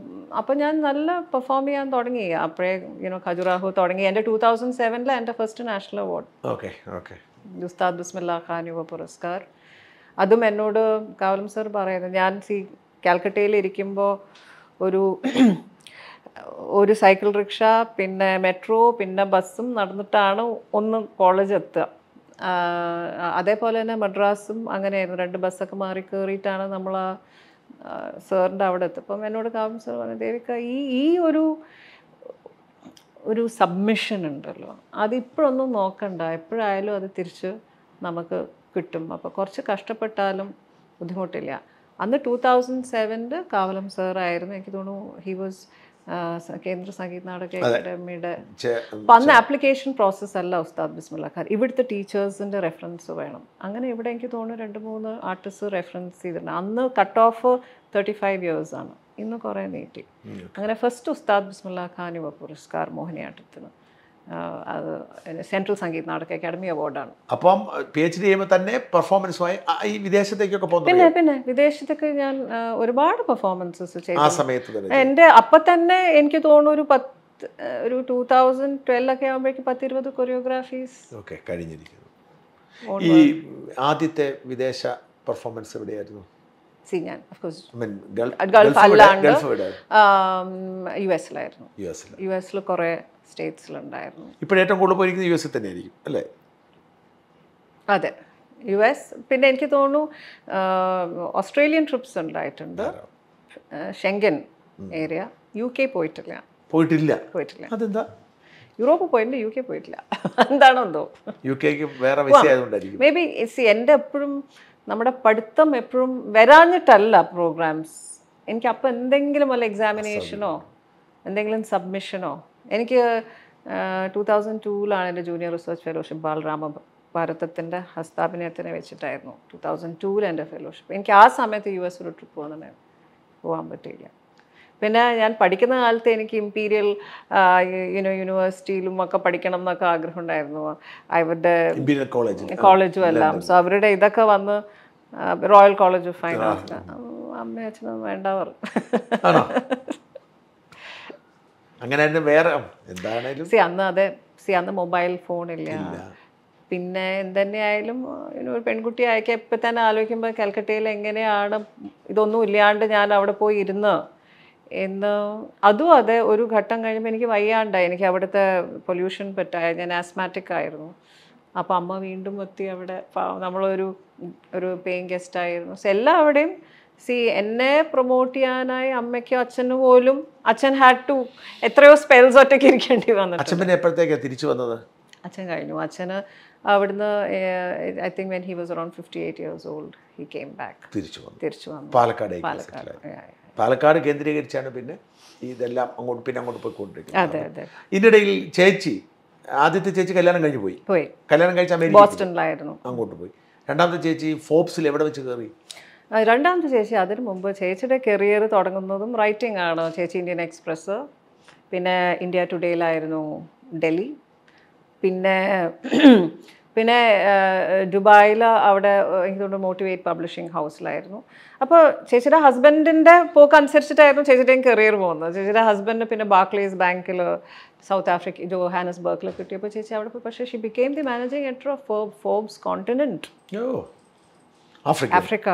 അപ്പോൾ ഞാൻ നല്ല പെർഫോം ചെയ്യാൻ തുടങ്ങി അപ്പോഴേ യുനോ ഖജുറാഹു തുടങ്ങി എൻ്റെ ടൂ തൗസൻഡ് സെവനിലാണ് എൻ്റെ first national award okay okay Ustad Khan യുവ പുരസ്കാർ അതും എന്നോട് കാവലം സർ പറയുന്നത് ഞാൻ സി കാൽക്കട്ടയിൽ ഇരിക്കുമ്പോൾ ഒരു ഒരു സൈക്കിൾ റിക്ഷ പിന്നെ മെട്രോ പിന്നെ ബസ്സും നടന്നിട്ടാണ് ഒന്ന് കോളേജ് എത്തുക അതേപോലെ തന്നെ മദ്രാസും അങ്ങനെയായിരുന്നു രണ്ട് ബസ്സൊക്കെ മാറി കയറിയിട്ടാണ് നമ്മൾ ആ സാറിൻ്റെ അവിടെ എത്തുക അപ്പം എന്നോട് കാവലം സർ പറഞ്ഞു ദേവിക ഈ ഈ ഒരു ഒരു സബ്മിഷൻ ഉണ്ടല്ലോ അതിപ്പോഴൊന്നും നോക്കണ്ട എപ്പോഴായാലും അത് തിരിച്ച് നമുക്ക് കിട്ടും അപ്പോൾ കുറച്ച് കഷ്ടപ്പെട്ടാലും ബുദ്ധിമുട്ടില്ല അന്ന് ടൂ തൗസൻഡ് സെവനിൽ കാവലം സാറായിരുന്നു എനിക്ക് തോന്നുന്നു ഹി വാസ് കേന്ദ്ര സംഗീത നാടക അക്കാഡമിയുടെ അപ്പം അന്ന് ആപ്ലിക്കേഷൻ പ്രോസസ്സ് അല്ല ഉസ്താദ് ബിസ്മില്ല ഖാൻ ഇവിടുത്തെ ടീച്ചേഴ്സിൻ്റെ റെഫറൻസ് വേണം അങ്ങനെ ഇവിടെ എനിക്ക് തോന്നുന്നു രണ്ട് മൂന്ന് ആർട്ടിസ്റ്റ് റെഫറൻസ് ചെയ്തിട്ടുണ്ട് അന്ന് കട്ട് ഓഫ് തേർട്ടി ഫൈവ് ഇയേഴ്സാണ് ഇന്ന് കുറേ നീട്ടി അങ്ങനെ ഫസ്റ്റ് ഉസ്താദ് ബിസ്മുല്ല ഖാൻ യുവ പുരസ്കാർ മോഹിനിയാട്ടത്തിന് അത് സെൻട്രൽ സംഗീത നാടക അക്കാദമി അവാർഡാണ് അപ്പം പി എച്ച് ഡി ചെയ്യുമ്പോൾ തന്നെ പെർഫോമൻസുമായി ഈ വിദേശത്തേക്കൊക്കെ പോകുന്നു പിന്നെ പിന്നെ വിദേശത്തേക്ക് ഞാൻ ഒരുപാട് പെർഫോമൻസസ് ചെയ്തു ആ സമയത്ത് എൻ്റെ അപ്പം തന്നെ എനിക്ക് തോന്നുന്നു ഒരു പത്ത് ഒരു ടു തൗസൻഡ് ട്വൽവ് ഒക്കെ ആകുമ്പോഴേക്കും പത്തിരുപത് കൊറിയോഗ്രാഫീസ് ഓക്കെ കഴിഞ്ഞിരിക്കുന്നു ഈ ആദ്യത്തെ വിദേശ പെർഫോമൻസ് എവിടെയായിരുന്നു സി ഞാൻ ഗൾഫ് അല്ലാണ്ട് യു എസിലായിരുന്നു യു എസിൽ കുറേ സ്റ്റേറ്റ്സിലുണ്ടായിരുന്നു ഏറ്റവും കൂടുതൽ പോയിരിക്കുന്നത് യു തന്നെ ആയിരിക്കും അല്ലേ അതെ യു എസ് പിന്നെ എനിക്ക് തോന്നുന്നു ഓസ്ട്രേലിയൻ uh, ട്രിപ്സ് ഉണ്ടായിട്ടുണ്ട് ഷെങ്കൻ ഏരിയ യു കെ പോയിട്ടില്ല പോയിട്ടില്ല പോയിട്ടില്ല അതെന്താ യൂറോപ്പ് പോയിട്ടുണ്ട് യു കെ പോയിട്ടില്ല എന്താണോ എന്തോ യു കെ വേറെ മേ ബി സി എൻ്റെ എപ്പോഴും നമ്മുടെ പഠിത്തം എപ്പോഴും വരാഞ്ഞിട്ടല്ല പ്രോഗ്രാംസ് എനിക്ക് അപ്പം എന്തെങ്കിലും വല്ല എക്സാമിനേഷനോ എന്തെങ്കിലും സബ്മിഷനോ എനിക്ക് ടു തൗസൻഡ് ടൂവിലാണ് എൻ്റെ ജൂനിയർ റിസർച്ച് ഫെലോഷിപ്പ് ബാലരാമ ഭാരതത്തിൻ്റെ ഹസ്താഭിനയത്തിനെ വെച്ചിട്ടായിരുന്നു ടു തൗസൻഡ് ടൂവിൽ എൻ്റെ ഫെലോഷിപ്പ് എനിക്ക് ആ സമയത്ത് യു എസ് ഒരു ട്രിപ്പ് പോകുന്നുണ്ടായിരുന്നു പോകാൻ പറ്റിയില്ല പിന്നെ ഞാൻ പഠിക്കുന്ന കാലത്ത് എനിക്ക് ഇമ്പീരിയൽ യുനോ യൂണിവേഴ്സിറ്റിയിലും ഒക്കെ പഠിക്കണം എന്നൊക്കെ ആഗ്രഹം ഉണ്ടായിരുന്നു അവരുടെ കോളേജും എല്ലാം സോ അവരുടെ ഇതൊക്കെ വന്ന് royal college of fine arts അമ്മയും അച്ഛനും വേണ്ട വേറെ അന്ന് അതെ സി അന്ന് മൊബൈൽ ഇല്ല പിന്നെ എന്തെന്നെയായാലും ഒരു പെൺകുട്ടി അയക്കാൻ ഇപ്പൊ തന്നെ ആലോചിക്കുമ്പോൾ കൽക്കട്ടയിൽ എങ്ങനെയാണ് ഇതൊന്നും ഇല്ലാണ്ട് ഞാൻ അവിടെ പോയി ഇരുന്ന് എന്ന് അതും അതെ ഒരു ഘട്ടം കഴിഞ്ഞപ്പോൾ എനിക്ക് വയ്യാണ്ടായി എനിക്ക് അവിടുത്തെ പൊല്യൂഷൻ പറ്റായ ഞാൻ ആസ്മാറ്റിക് ആയിരുന്നു അപ്പം അമ്മ വീണ്ടും എത്തി അവിടെ നമ്മളൊരു ഒരു പേയിങ് ഗസ്റ്റ് ആയിരുന്നു എല്ലാം അവിടെയും സി എന്നെ പ്രൊമോട്ട് ചെയ്യാനായി അമ്മയ്ക്കും അച്ഛനും പോലും അച്ഛൻ ഹാഡ് ടു എത്രയോ സ്പെൽസ് ഒറ്റയ്ക്ക് ഇരിക്കേണ്ടി വന്നു അച്ഛൻ പിന്നെ തിരിച്ചു വന്നത് അച്ഛൻ കഴിഞ്ഞു അച്ഛന് അവിടുന്ന് I think when he was around fifty eight years old he came back തിരിച്ചു വന്നു തിരിച്ചു വന്നു പാലക്കാട് പാലക്കാട് പാലക്കാട് കേന്ദ്രീകരിച്ചാണ് പിന്നെ ഇതെല്ലാം അങ്ങോട്ട് പിന്നെ അങ്ങോട്ട് പോയിക്കൊണ്ടിരിക്കുന്നത് ഇതിനിടയിൽ ചേച്ചി ആദ്യത്തെ ചേച്ചി കല്യാണം കഴിഞ്ഞ് പോയി കല്യാണം കഴിച്ച ബോസ്റ്റണിലായിരുന്നു അങ്ങോട്ട് പോയി രണ്ടാമത്തെ ചേച്ചി ഫോബ്സിൽ എവിടെ വെച്ച് കയറി രണ്ടാമത്തെ ചേച്ചി അതിന് മുമ്പ് ചേച്ചിയുടെ കരിയർ തുടങ്ങുന്നതും റൈറ്റിംഗ് ആണ് ചേച്ചി ഇന്ത്യൻ എക്സ്പ്രസ് പിന്നെ ഇന്ത്യ ടുഡേയിലായിരുന്നു ഡൽഹി പിന്നെ പിന്നെ ദുബായിൽ അവിടെ എനിക്ക് തോന്നുന്നു മോട്ടിവേറ്റ് പബ്ലിഷിംഗ് ഹൗസിലായിരുന്നു അപ്പോൾ ചേച്ചിയുടെ ഹസ്ബൻഡിൻ്റെ പോക്ക് അനുസരിച്ചിട്ടായിരുന്നു ചേച്ചിയുടെയും കരിയർ പോകുന്നത് ചേച്ചിയുടെ ഹസ്ബൻഡ് പിന്നെ ബാക്ലേസ് ബാങ്കിൽ സൗത്ത് ആഫ്രിക്ക ജോഹാനസ്ബർഗിൽ കിട്ടിയപ്പോൾ ചേച്ചി അവിടെ പോയി പക്ഷേ she became the managing editor of Forbes continent Africa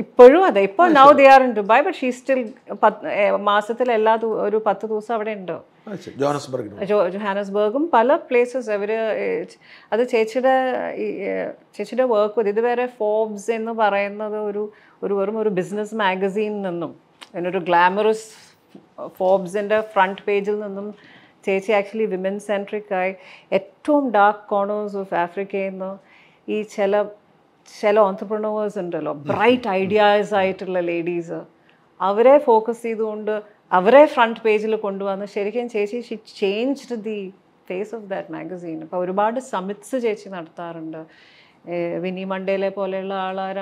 ഇപ്പോഴും അതെ ഇപ്പൊ now they are in Dubai but she still മാസത്തിൽ എല്ലാ ഒരു പത്ത് ദിവസം അവിടെ ഉണ്ടോ ജോഹാനസ്ബർഗും പല പ്ലേസസ് അവര് അത് ചേച്ചിയുടെ ചേച്ചിയുടെ വർക്ക് ഇതുവരെ ഫോബ്സ് എന്ന് പറയുന്നത് ഒരു ഒരു വെറും ഒരു ബിസിനസ് മാഗസീൻ നിന്നും എന്നൊരു ഗ്ലാമറസ് ഫോബ്സിന്റെ ഫ്രണ്ട് പേജിൽ നിന്നും ചേച്ചി ആക്ച്വലി വിമൻ സെൻട്രിക്കായി ഏറ്റവും ഡാർക്ക് കോർണേഴ്സ് ഓഫ് ആഫ്രിക്കയിൽ നിന്ന് ഈ ചില ചില ഓൺട്രപ്രണേഴ്സ് ഉണ്ടല്ലോ ബ്രൈറ്റ് ഐഡിയാസ് ആയിട്ടുള്ള ലേഡീസ് അവരെ ഫോക്കസ് ചെയ്തുകൊണ്ട് അവരെ ഫ്രണ്ട് പേജിൽ കൊണ്ടുവന്ന് ശരിക്കും ചേച്ചി she change the face of that magazine അപ്പോൾ ഒരുപാട് സമിറ്റ്സ് ചേച്ചി നടത്താറുണ്ട് വിനി മണ്ടേലെ പോലെയുള്ള ആളാര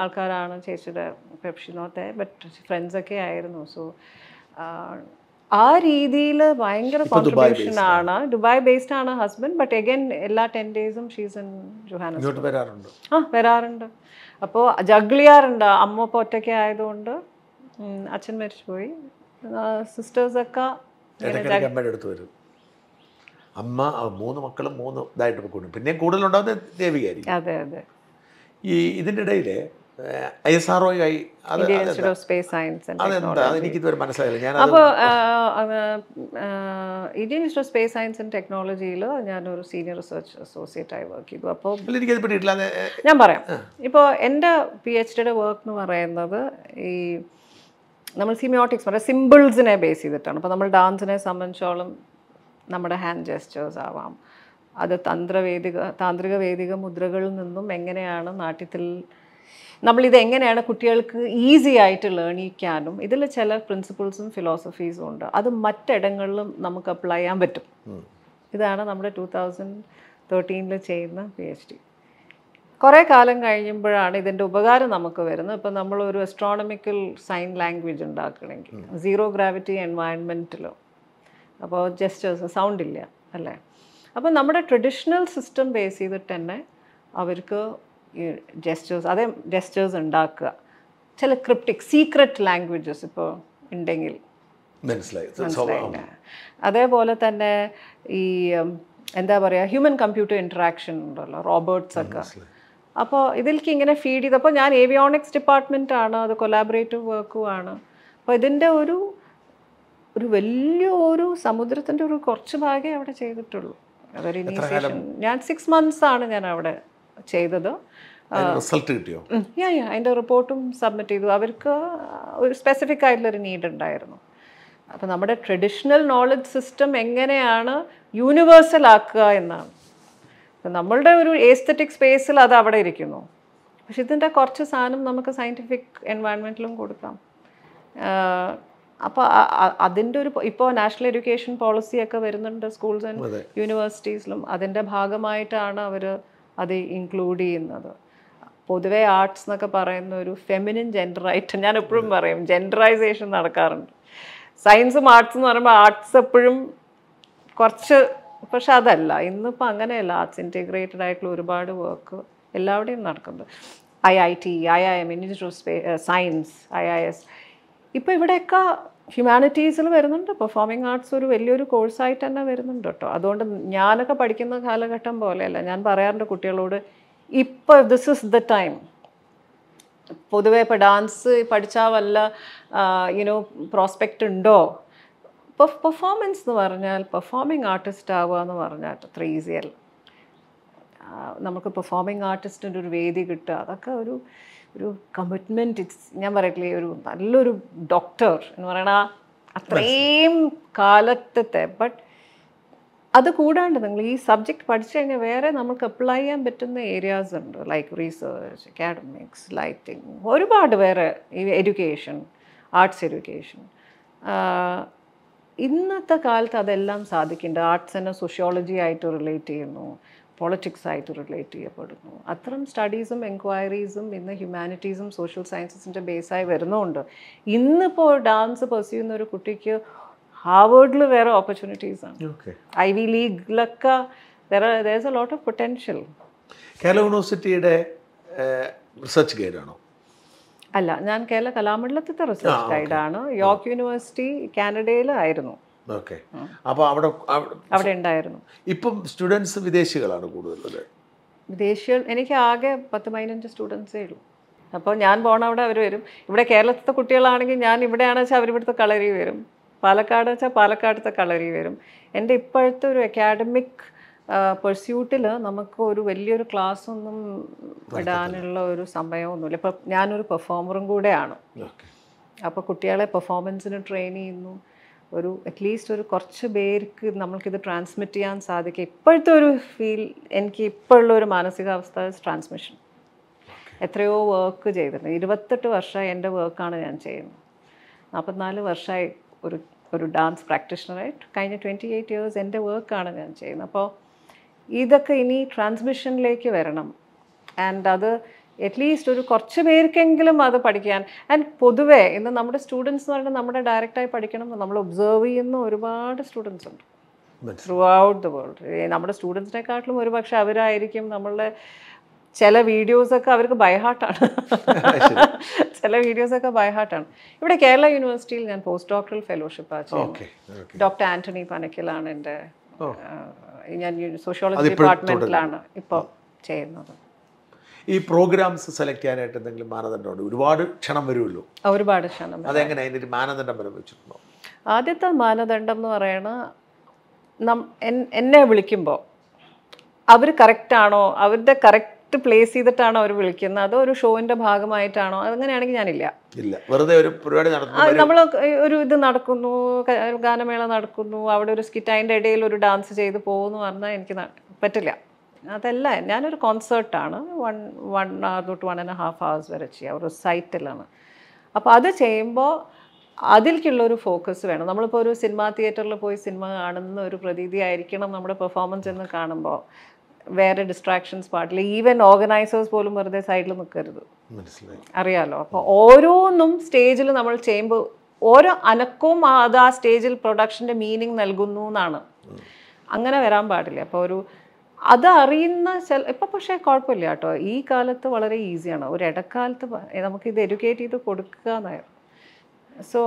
ആൾക്കാരാണ് ചേച്ചിയുടെ പെപ്ഷിനോത്തെ ബട്ട് ഫ്രണ്ട്സൊക്കെ ആയിരുന്നു സോ ആ രീതിയിൽ ഭയങ്കര കോൺട്രിബ്യൂഷൻ ആണ് ദുബായ് ബേസ്ഡ് ആണ് ഹസ്ബൻഡ് ബട്ട് എഗൈൻ എല്ലാ ടെൻ ഡേയ്സും ഷീസ് ഇൻ വരാറുണ്ട് ആ വരാറുണ്ട് അപ്പോൾ ജഗ്ലിയാറുണ്ട് അമ്മ ഇപ്പോൾ ഒറ്റയ്ക്ക് ആയതുകൊണ്ട് അച്ഛൻ മരിച്ചുപോയി സിസ്റ്റേഴ്സൊക്കെ എടുത്തു വരും അമ്മ മൂന്ന് മക്കളും മൂന്ന് ഇതായിട്ട് പോയിക്കൊണ്ട് പിന്നെ കൂടുതലുണ്ടാവുന്നത് ദേവികാരി അതെ അതെ ഈ ഇതിൻ്റെ ഇടയിൽ ഐ എസ് ആർ ഒയായി അതെന്താ മനസ്സിലായില്ല ഞാൻ Indian institute of space science and ഞാനൊരു സീനിയർ റിസർച്ച് അസോസിയേറ്റ് ആയി വർക്ക് ചെയ്തു അപ്പോൾ ഞാൻ പറയാം ഇപ്പോൾ എൻ്റെ പി എച്ച് ഡിയുടെ വർക്ക് എന്ന് പറയുന്നത് ഈ നമ്മൾ സിമിയോട്ടിക്സ് പറയാം സിമ്പിൾസിനെ ബേസ് ചെയ്തിട്ടാണ് അപ്പോൾ നമ്മൾ ഡാൻസിനെ സംബന്ധിച്ചോളം നമ്മുടെ ഹാൻഡ് ജെസ്റ്റേഴ്സ് ആവാം അത് തന്ത്രവേദിക താന്ത്രിക വേദിക മുദ്രകളിൽ നിന്നും എങ്ങനെയാണ് നാട്യത്തിൽ നമ്മൾ ഇത് എങ്ങനെയാണ് കുട്ടികൾക്ക് ഈസി ആയിട്ട് ലേൺ ചെയ്യാനും ഇതിൽ ചില പ്രിൻസിപ്പിൾസും ഫിലോസഫീസും ഉണ്ട് അത് മറ്റിടങ്ങളിലും നമുക്ക് അപ്ലൈ ചെയ്യാൻ പറ്റും ഇതാണ് നമ്മുടെ ടു തൗസൻഡ് തേർട്ടീനിൽ ചെയ്യുന്ന പി എച്ച് ഡി കുറേ കാലം കഴിയുമ്പോഴാണ് ഇതിൻ്റെ ഉപകാരം നമുക്ക് വരുന്നത് ഇപ്പം നമ്മളൊരു അസ്ട്രോണമിക്കൽ സൈൻ ലാംഗ്വേജ് ഉണ്ടാക്കണമെങ്കിൽ സീറോ ഗ്രാവിറ്റി എൻവയൺമെൻറ്റിലോ അപ്പോൾ ജസ്റ്റ് സൗണ്ട് ഇല്ല അല്ലേ അപ്പം നമ്മുടെ ട്രഡീഷണൽ സിസ്റ്റം ബേസ് ചെയ്തിട്ട് തന്നെ അവർക്ക് ഈ ജെസ്റ്റേഴ്സ് അതേ ജെസ്റ്റേഴ്സ് ഉണ്ടാക്കുക ചില ക്രിപ്റ്റിക് സീക്രട്ട് ലാംഗ്വേജസ് ഇപ്പോൾ ഉണ്ടെങ്കിൽ മനസ്സിലായി അതേപോലെ തന്നെ ഈ എന്താ പറയുക ഹ്യൂമൻ കമ്പ്യൂട്ടർ ഇൻട്രാക്ഷൻ ഉണ്ടല്ലോ റോബോട്ട്സ് ഒക്കെ അപ്പോൾ ഇതിലേക്ക് ഇങ്ങനെ ഫീഡ് ചെയ്തപ്പോൾ ഞാൻ ഏവിയോണിക്സ് ഡിപ്പാർട്ട്മെൻ്റ് ആണ് അത് കൊലാബറേറ്റീവ് വർക്കുമാണ് അപ്പോൾ ഇതിൻ്റെ ഒരു ഒരു വലിയ ഒരു സമുദ്രത്തിൻ്റെ ഒരു കുറച്ച് ഭാഗമേ അവിടെ ചെയ്തിട്ടുള്ളൂ അതൊരു ഇനീഷ്യേഷൻ ഞാൻ സിക്സ് മന്ത്സ് ആണ് ഞാൻ അവിടെ ചെയ്തത് റിസൾട്ട് കിട്ടിയോ യാ യാ അതിൻ്റെ റിപ്പോർട്ടും സബ്മിറ്റ് ചെയ്തു അവർക്ക് ഒരു സ്പെസിഫിക് ആയിട്ടുള്ളൊരു നീഡ് ഉണ്ടായിരുന്നു അപ്പോൾ നമ്മുടെ ട്രഡീഷണൽ നോളജ് സിസ്റ്റം എങ്ങനെയാണ് യൂണിവേഴ്സൽ ആക്കുക എന്നാണ് നമ്മളുടെ ഒരു ഏസ്തറ്റിക് സ്പേസിൽ അത് അവിടെ ഇരിക്കുന്നു പക്ഷെ ഇതിൻ്റെ കുറച്ച് സാധനം നമുക്ക് സയൻറ്റിഫിക് എൻവയൺമെൻറ്റിലും കൊടുക്കാം അപ്പോൾ അതിൻ്റെ ഒരു ഇപ്പോൾ നാഷണൽ എഡ്യൂക്കേഷൻ പോളിസിയൊക്കെ വരുന്നുണ്ട് സ്കൂൾസ് ആൻഡ് യൂണിവേഴ്സിറ്റീസിലും അതിൻ്റെ ഭാഗമായിട്ടാണ് അവർ അത് ഇൻക്ലൂഡ് ചെയ്യുന്നത് പൊതുവെ ആർട്സ് എന്നൊക്കെ പറയുന്ന ഒരു ഫെമിനിൻ ജെൻഡറായിട്ട് ഞാൻ എപ്പോഴും പറയും ജെൻഡറൈസേഷൻ നടക്കാറുണ്ട് സയൻസും ആർട്സ് എന്ന് പറയുമ്പോൾ ആർട്സ് എപ്പോഴും കുറച്ച് പക്ഷെ അതല്ല ഇന്നിപ്പോൾ അങ്ങനെയല്ല ആർട്സ് ഇൻറ്റഗ്രേറ്റഡ് ആയിട്ടുള്ള ഒരുപാട് വർക്ക് എല്ലാവിടെയും നടക്കുന്നത് I I T I I M institute of space science I I S ഇപ്പോൾ ഇവിടെയൊക്കെ ഹ്യൂമാനിറ്റീസിൽ വരുന്നുണ്ട് പെർഫോമിംഗ് ആർട്സ് ഒരു വലിയൊരു കോഴ്സായിട്ട് തന്നെ വരുന്നുണ്ട് കേട്ടോ അതുകൊണ്ട് ഞാനൊക്കെ പഠിക്കുന്ന കാലഘട്ടം പോലെയല്ല ഞാൻ പറയാറുണ്ട് കുട്ടികളോട് ഇപ്പോൾ ദിസ് ഇസ് ദ ടൈം പൊതുവെ ഇപ്പോൾ ഡാൻസ് പഠിച്ചാൽ വല്ല യുനോ പ്രോസ്പെക്റ്റ് ഉണ്ടോ പെർഫോമൻസ് എന്ന് പറഞ്ഞാൽ പെർഫോമിങ് ആർട്ടിസ്റ്റ് ആവുക എന്ന് പറഞ്ഞാൽ അത്ര ഈസിയൽ നമുക്ക് പെർഫോമിങ് ആർട്ടിസ്റ്റിൻ്റെ ഒരു വേദി കിട്ടുക അതൊക്കെ ഒരു ഒരു കമ്മിറ്റ്മെൻറ്റ് ഇറ്റ്സ് ഞാൻ പറയട്ടില്ലേ ഒരു നല്ലൊരു ഡോക്ടർ എന്ന് പറയണ അത്രയും കാലത്തെ ബട്ട് കൂടാണ്ട് നിങ്ങൾ ഈ സബ്ജക്റ്റ് പഠിച്ചു കഴിഞ്ഞാൽ വേറെ നമുക്ക് അപ്ലൈ ചെയ്യാൻ പറ്റുന്ന ഏരിയാസ് ഉണ്ട് ലൈക്ക് റീസേർച്ച് അക്കാഡമിക്സ് ലൈറ്റിംഗ് ഒരുപാട് വേറെ ഈ എഡ്യൂക്കേഷൻ ആർട്സ് എഡ്യൂക്കേഷൻ ഇന്നത്തെ കാലത്ത് അതെല്ലാം സാധിക്കുന്നുണ്ട് ആർട്സിനെ സോഷ്യോളജി ആയിട്ട് റിലേറ്റ് ചെയ്യുന്നു പൊളിറ്റിക്സ് ആയിട്ട് റിലേറ്റ് ചെയ്യപ്പെടുന്നു അത്തരം സ്റ്റഡീസും എൻക്വയറീസും ഇന്ന് ഹ്യൂമാനിറ്റീസും സോഷ്യൽ സയൻസസിൻ്റെ ബേസായി വരുന്നുണ്ട് ഇന്നിപ്പോൾ ഡാൻസ് പെർസ്യൂ ചെയ്യുന്ന ഒരു കുട്ടിക്ക് ഹാർവേർഡിൽ വേറെ ഓപ്പർച്യൂണിറ്റീസ് ആണ് ഐ വി ലീഗിലൊക്കെ ലോട്ട് ഓഫ് പൊട്ടൻഷ്യൽ കേരള യൂണിവേഴ്സിറ്റിയുടെ റിസർച്ച് ആണോ അല്ല ഞാൻ കേരള കലാമണ്ഡലത്തിൻ്റെ റിസർച്ച് ആണ് യോർക്ക് യൂണിവേഴ്സിറ്റി കാനഡയിലായിരുന്നു ഓക്കെ അപ്പോൾ അവിടെ അവിടെ ഉണ്ടായിരുന്നു ഇപ്പം സ്റ്റുഡൻസ് വിദേശികളാണ് കൂടുതൽ വിദേശികൾ എനിക്ക് ആകെ പത്ത് പതിനഞ്ച് സ്റ്റുഡൻസേ ഉള്ളൂ അപ്പോൾ ഞാൻ പോണ അവിടെ അവർ വരും ഇവിടെ കേരളത്തിലത്തെ കുട്ടികളാണെങ്കിൽ ഞാൻ ഇവിടെയാണെന്ന് വെച്ചാൽ അവരിവിടുത്തെ കളരി വരും പാലക്കാട് വെച്ചാൽ പാലക്കാടത്തെ കളരി വരും എൻ്റെ ഇപ്പോഴത്തെ ഒരു അക്കാഡമിക് പെർസ്യൂട്ടിൽ നമുക്ക് ഒരു വലിയൊരു ക്ലാസ് ഒന്നും വിടാനുള്ള ഒരു സമയമൊന്നുമില്ല ഇപ്പം ഞാനൊരു പെർഫോമറും കൂടെയാണ് അപ്പോൾ കുട്ടികളെ പെർഫോമൻസിന് ട്രെയിൻ ചെയ്യുന്നു ഒരു അറ്റ്ലീസ്റ്റ് ഒരു കുറച്ച് പേർക്ക് നമ്മൾക്കിത് ട്രാൻസ്മിറ്റ് ചെയ്യാൻ സാധിക്കും ഇപ്പോഴത്തെ ഒരു ഫീൽ എനിക്ക് ഇപ്പോഴുള്ള ഒരു മാനസികാവസ്ഥ ട്രാൻസ്മിഷൻ എത്രയോ വർക്ക് ചെയ്തിട്ടുണ്ട് ഇരുപത്തെട്ട് വർഷമായി എൻ്റെ വർക്കാണ് ഞാൻ ചെയ്യുന്നത് നാൽപ്പത്തിനാല് വർഷമായി ഒരു ഒരു ഡാൻസ് പ്രാക്ടീഷണറായിട്ട് കഴിഞ്ഞ ട്വൻറ്റി എയ്റ്റ് ഇയേഴ്സ് എൻ്റെ വർക്കാണ് ഞാൻ ചെയ്യുന്നത് അപ്പോൾ ഇതൊക്കെ ഇനി ട്രാൻസ്മിഷനിലേക്ക് വരണം ആൻഡ് അത് അറ്റ്ലീസ്റ്റ് ഒരു കുറച്ച് പേർക്കെങ്കിലും അത് പഠിക്കാൻ ആൻഡ് പൊതുവേ ഇന്ന് നമ്മുടെ സ്റ്റുഡൻസ് എന്ന് പറയുന്നത് നമ്മുടെ ഡയറക്റ്റായി പഠിക്കണം നമ്മൾ ഒബ്സേർവ് ചെയ്യുന്ന ഒരുപാട് സ്റ്റുഡൻസ് ഉണ്ട് ത്രൂ ഔട്ട് ദ വേൾഡ് നമ്മുടെ സ്റ്റുഡൻസിനെക്കാട്ടിലും ഒരുപക്ഷെ അവരായിരിക്കും നമ്മളുടെ ചില വീഡിയോസൊക്കെ അവർക്ക് ബൈഹാർട്ടാണ് ചില വീഡിയോസൊക്കെ ബൈഹാർട്ടാണ് ഇവിടെ കേരള യൂണിവേഴ്സിറ്റിയിൽ ഞാൻ പോസ്റ്റ് ഡോക്ടറൽ ഫെലോഷിപ്പ് ചെയ്യുന്നത് ഡോക്ടർ ആന്റണി പനക്കിലാണ് എൻ്റെ ഞാൻ സോഷ്യോളജി ഡിപ്പാർട്ട്മെന്റിലാണ് ഇപ്പോൾ ചെയ്യുന്നത് ഈ പ്രോഗ്രാംസ് സെലക്ട് ചെയ്യാനായിട്ട് എന്തെങ്കിലും മാനദണ്ഡമുണ്ട് ഒരുപാട് ക്ഷണം വരുമല്ലോ ഒരുപാട് ക്ഷണം അതെങ്ങനെ അതിൻ്റെ മാനദണ്ഡം വരെ വെച്ചിട്ടുണ്ടോ ആദ്യത്തെ മാനദണ്ഡം എന്ന് പറയണ എന്നെ വിളിക്കുമ്പോൾ അവർ കറക്റ്റാണോ അവരുടെ കറക്റ്റ് കറക്റ്റ് പ്ലേസ് ചെയ്തിട്ടാണോ അവർ വിളിക്കുന്നത് അതോ ഒരു ഷോയിന്റെ ഭാഗമായിട്ടാണോ അങ്ങനെയാണെങ്കിൽ ഞാനില്ല ഇല്ല വെറുതെ ഒരു പരിപാടി നടത്തുന്നു നമ്മൾ ഒരു ഇത് നടക്കുന്നു ഗാനമേള നടക്കുന്നു അവിടെ ഒരു സ്കിറ്റ് അതിൻ്റെ ഇടയിൽ ഒരു ഡാൻസ് ചെയ്ത് പോകുന്നു പറഞ്ഞാൽ എനിക്ക് പറ്റില്ല അതല്ല ഞാനൊരു കോൺസേർട്ടാണ് വൺ വൺ അവർ തൊട്ട് വൺ ആൻഡ് ഹാഫ് ഹവേഴ്സ് വരെ ചെയ്യുക ഒരു സൈറ്റിലാണ് അപ്പോൾ അത് ചെയ്യുമ്പോൾ ഒരു ഫോക്കസ് വേണം നമ്മളിപ്പോൾ ഒരു സിനിമാ തിയേറ്ററിൽ പോയി സിനിമ കാണുന്ന ഒരു പ്രതീതി ആയിരിക്കണം നമ്മുടെ പെർഫോമൻസ് എന്ന് കാണുമ്പോൾ വേറെ ഡിസ്ട്രാക്ഷൻസ് പാടില്ല ഈവൻ ഓർഗനൈസേഴ്സ് പോലും വെറുതെ സൈഡിൽ നിൽക്കരുത് അറിയാലോ അപ്പോൾ ഓരോന്നും സ്റ്റേജിൽ നമ്മൾ ചെയ്യുമ്പോൾ ഓരോ അനക്കവും അത് ആ സ്റ്റേജിൽ പ്രൊഡക്ഷൻ്റെ മീനിങ് നൽകുന്നു എന്നാണ് അങ്ങനെ വരാൻ പാടില്ല അപ്പോൾ ഒരു അത് അറിയുന്ന ചില ഇപ്പം പക്ഷേ കുഴപ്പമില്ല കേട്ടോ ഈ കാലത്ത് വളരെ ഈസിയാണ് ഒരു ഇടക്കാലത്ത് നമുക്കിത് എഡ്യൂക്കേറ്റ് ചെയ്ത് കൊടുക്കുക എന്നായിരുന്നു സോ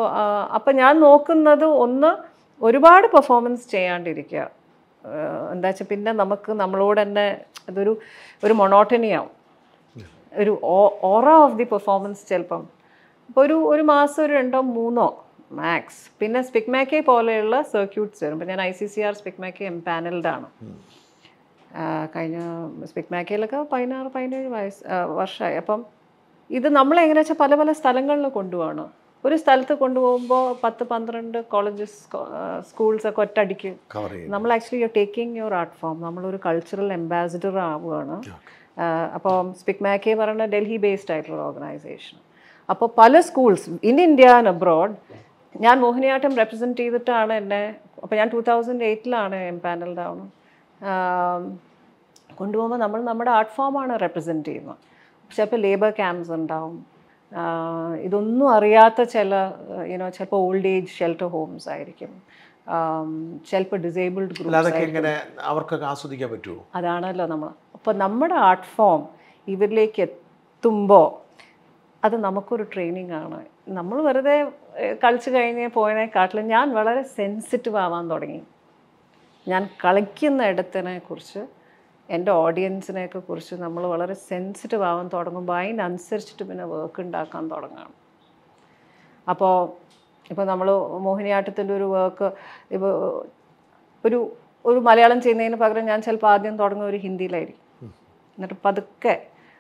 അപ്പം ഞാൻ നോക്കുന്നത് ഒന്ന് ഒരുപാട് പെർഫോമൻസ് ചെയ്യാണ്ടിരിക്കുക എന്താ വെച്ചാൽ പിന്നെ നമുക്ക് നമ്മളോട് തന്നെ അതൊരു ഒരു മൊണോട്ടണിയാവും ഒരു ഓറ ഓഫ് ദി പെർഫോമൻസ് ചിലപ്പം അപ്പോൾ ഒരു ഒരു മാസം ഒരു രണ്ടോ മൂന്നോ മാക്സ് പിന്നെ സ്പിക്മാക്കെ പോലെയുള്ള സർക്യൂട്ട്സ് വരും ഇപ്പം ഞാൻ I C C R Spic Macay എം പാനൽഡാണ് കഴിഞ്ഞ സ്പിക്മാക്കയിലൊക്കെ പതിനാറ് പതിനേഴ് വയസ്സ് വർഷമായി അപ്പം ഇത് നമ്മളെങ്ങനെ വെച്ചാൽ പല പല സ്ഥലങ്ങളിൽ കൊണ്ടുപോകണം ഒരു സ്ഥലത്ത് കൊണ്ടുപോകുമ്പോൾ പത്ത് പന്ത്രണ്ട് കോളേജസ് സ്കൂൾസ് ഒക്കെ ഒറ്റടിക്ക് നമ്മൾ actually you taking your art form നമ്മളൊരു കൾച്ചറൽ അംബാസിഡർ ആവുകയാണ് അപ്പോൾ സ്പിക്മാക്കെ പറയുന്ന ഡൽഹി ബേസ്ഡ് ആയിട്ടുള്ള ഓർഗനൈസേഷൻ അപ്പോൾ പല schools in India and abroad ഞാൻ മോഹിനിയാട്ടം റെപ്രസെൻറ്റ് ചെയ്തിട്ടാണ് എന്നെ അപ്പോൾ ഞാൻ ടു തൗസൻഡ് എയ്റ്റിലാണ് എം പാനൽ ഡൗണ് കൊണ്ടുപോകുമ്പോൾ നമ്മൾ നമ്മുടെ ആർട്ട് ഫോമാണ് റെപ്രസെൻറ്റ് ചെയ്യുന്നത് പക്ഷേ അപ്പോൾ ലേബർ ക്യാമ്പ്സ് ഉണ്ടാവും ഇതൊന്നും അറിയാത്ത ചില യുനോ ചിലപ്പോൾ ഓൾഡ് ഏജ് ഷെൽട്ടർ ഹോംസ് ആയിരിക്കും ചിലപ്പോൾ ഡിസേബിൾഡ് ഗ്രൂപ്പ് ആസ്വദിക്കാൻ പറ്റുമോ അതാണല്ലോ നമ്മൾ അപ്പോൾ നമ്മുടെ ആർട്ട് ഫോം ഇവരിലേക്ക് എത്തുമ്പോൾ അത് നമുക്കൊരു ട്രെയിനിങ് ആണ് നമ്മൾ വെറുതെ കളിച്ചു കഴിഞ്ഞ് പോയതിനെക്കാട്ടിലും ഞാൻ വളരെ സെൻസിറ്റീവ് ആവാൻ തുടങ്ങി ഞാൻ കളിക്കുന്ന ഇടത്തിനെ കുറിച്ച് എൻ്റെ ഓഡിയൻസിനെയൊക്കെ കുറിച്ച് നമ്മൾ വളരെ സെൻസിറ്റീവ് ആവാൻ തുടങ്ങുമ്പോൾ അതിനനുസരിച്ചിട്ട് പിന്നെ വർക്ക് ഉണ്ടാക്കാൻ തുടങ്ങുകയാണ് അപ്പോൾ ഇപ്പോൾ നമ്മൾ മോഹിനിയാട്ടത്തിൻ്റെ ഒരു വർക്ക് ഇപ്പോൾ ഒരു ഒരു മലയാളം ചെയ്യുന്നതിന് പകരം ഞാൻ ചിലപ്പോൾ ആദ്യം തുടങ്ങുന്ന ഒരു ഹിന്ദിയിലായിരിക്കും എന്നിട്ട് പതുക്കെ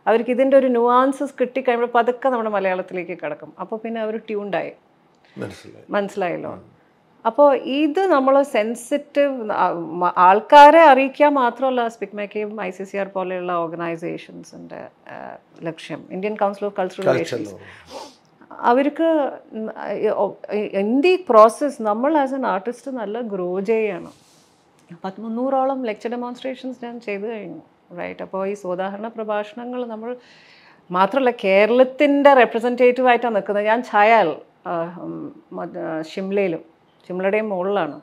അവർക്ക് ഇതിൻ്റെ ഒരു ന്യൂവാൻസസ് കിട്ടിക്കഴിയുമ്പോൾ പതുക്കെ നമ്മുടെ മലയാളത്തിലേക്ക് കിടക്കും അപ്പോൾ പിന്നെ അവർ ട്യൂണ്ടായി മനസ്സിലായല്ലോ അപ്പോൾ ഇത് നമ്മൾ സെൻസിറ്റീവ് ആൾക്കാരെ അറിയിക്കാൻ മാത്രമല്ല സ്പിക്മേക്കയും ഐ സി സി ആർ പോലെയുള്ള ഓർഗനൈസേഷൻസിൻ്റെ ലക്ഷ്യം Indian council of cultural relations അവർക്ക് എൻ്റെ ഈ പ്രോസസ്സ് നമ്മൾ ആസ് എൻ ആർട്ടിസ്റ്റ് നല്ല ഗ്രോ ചെയ്യണം പത്ത് മുന്നൂറോളം ലെക്ചർ ഡെമോൺസ്ട്രേഷൻസ് ഞാൻ ചെയ്തു കഴിഞ്ഞു റൈറ്റ് അപ്പോൾ ഈ സോദാഹരണ പ്രഭാഷണങ്ങൾ നമ്മൾ മാത്രമല്ല കേരളത്തിൻ്റെ റെപ്രസെൻറ്റേറ്റീവായിട്ടാണ് നിൽക്കുന്നത് ഞാൻ ഛായാൽ ഷിംലയിലും ഷിംലയുടെയും മുകളിലാണ്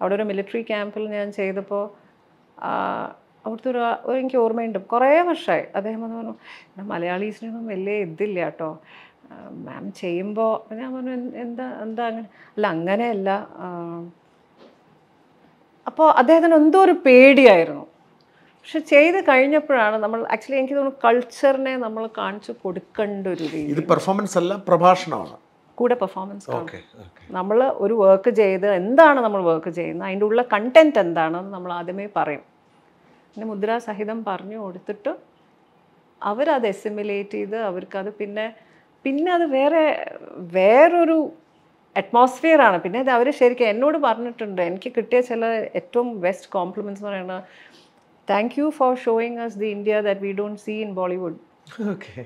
അവിടെ ഒരു മിലിറ്ററി ക്യാമ്പിൽ ഞാൻ ചെയ്തപ്പോൾ അവിടുത്തെ ഒരു എനിക്ക് ഓർമ്മയുണ്ട് കുറേ വർഷമായി അദ്ദേഹം എന്ന് പറഞ്ഞു ഇവിടെ മലയാളീസിനൊന്നും വലിയ ഇതില്ല കേട്ടോ മാം ചെയ്യുമ്പോൾ ഞാൻ പറഞ്ഞു എന്താ എന്താ അങ്ങനെ അല്ല അങ്ങനെയല്ല അപ്പോൾ അദ്ദേഹത്തിന് എന്തോ ഒരു പേടിയായിരുന്നു പക്ഷെ ചെയ്ത് കഴിഞ്ഞപ്പോഴാണ് നമ്മൾ ആക്ച്വലി എനിക്ക് തോന്നുന്നു കൾച്ചറിനെ നമ്മൾ കാണിച്ചു കൊടുക്കേണ്ട ഒരു രീതി ഇത് പെർഫോമൻസ് അല്ല പ്രഭാഷണമാണ് കൂടെ പെർഫോമൻസ് നമ്മൾ ഒരു വർക്ക് ചെയ്ത് എന്താണ് നമ്മൾ വർക്ക് ചെയ്യുന്നത് അതിൻ്റെ ഉള്ള കണ്ടൻറ്റ് എന്താണെന്ന് നമ്മൾ ആദ്യമേ പറയും പിന്നെ മുദ്രാസഹിതം പറഞ്ഞു കൊടുത്തിട്ട് അവരത് എസിമുലേറ്റ് ചെയ്ത് അവർക്കത് പിന്നെ പിന്നെ അത് വേറെ വേറൊരു അറ്റ്മോസ്ഫിയർ ആണ് പിന്നെ അത് അവർ ശരിക്കും എന്നോട് പറഞ്ഞിട്ടുണ്ട് എനിക്ക് കിട്ടിയ ചില ഏറ്റവും ബെസ്റ്റ് കോംപ്ലിമെൻസ് എന്ന് പറയുന്നത് thank you for showing us the India that we don't see in Bollywood okay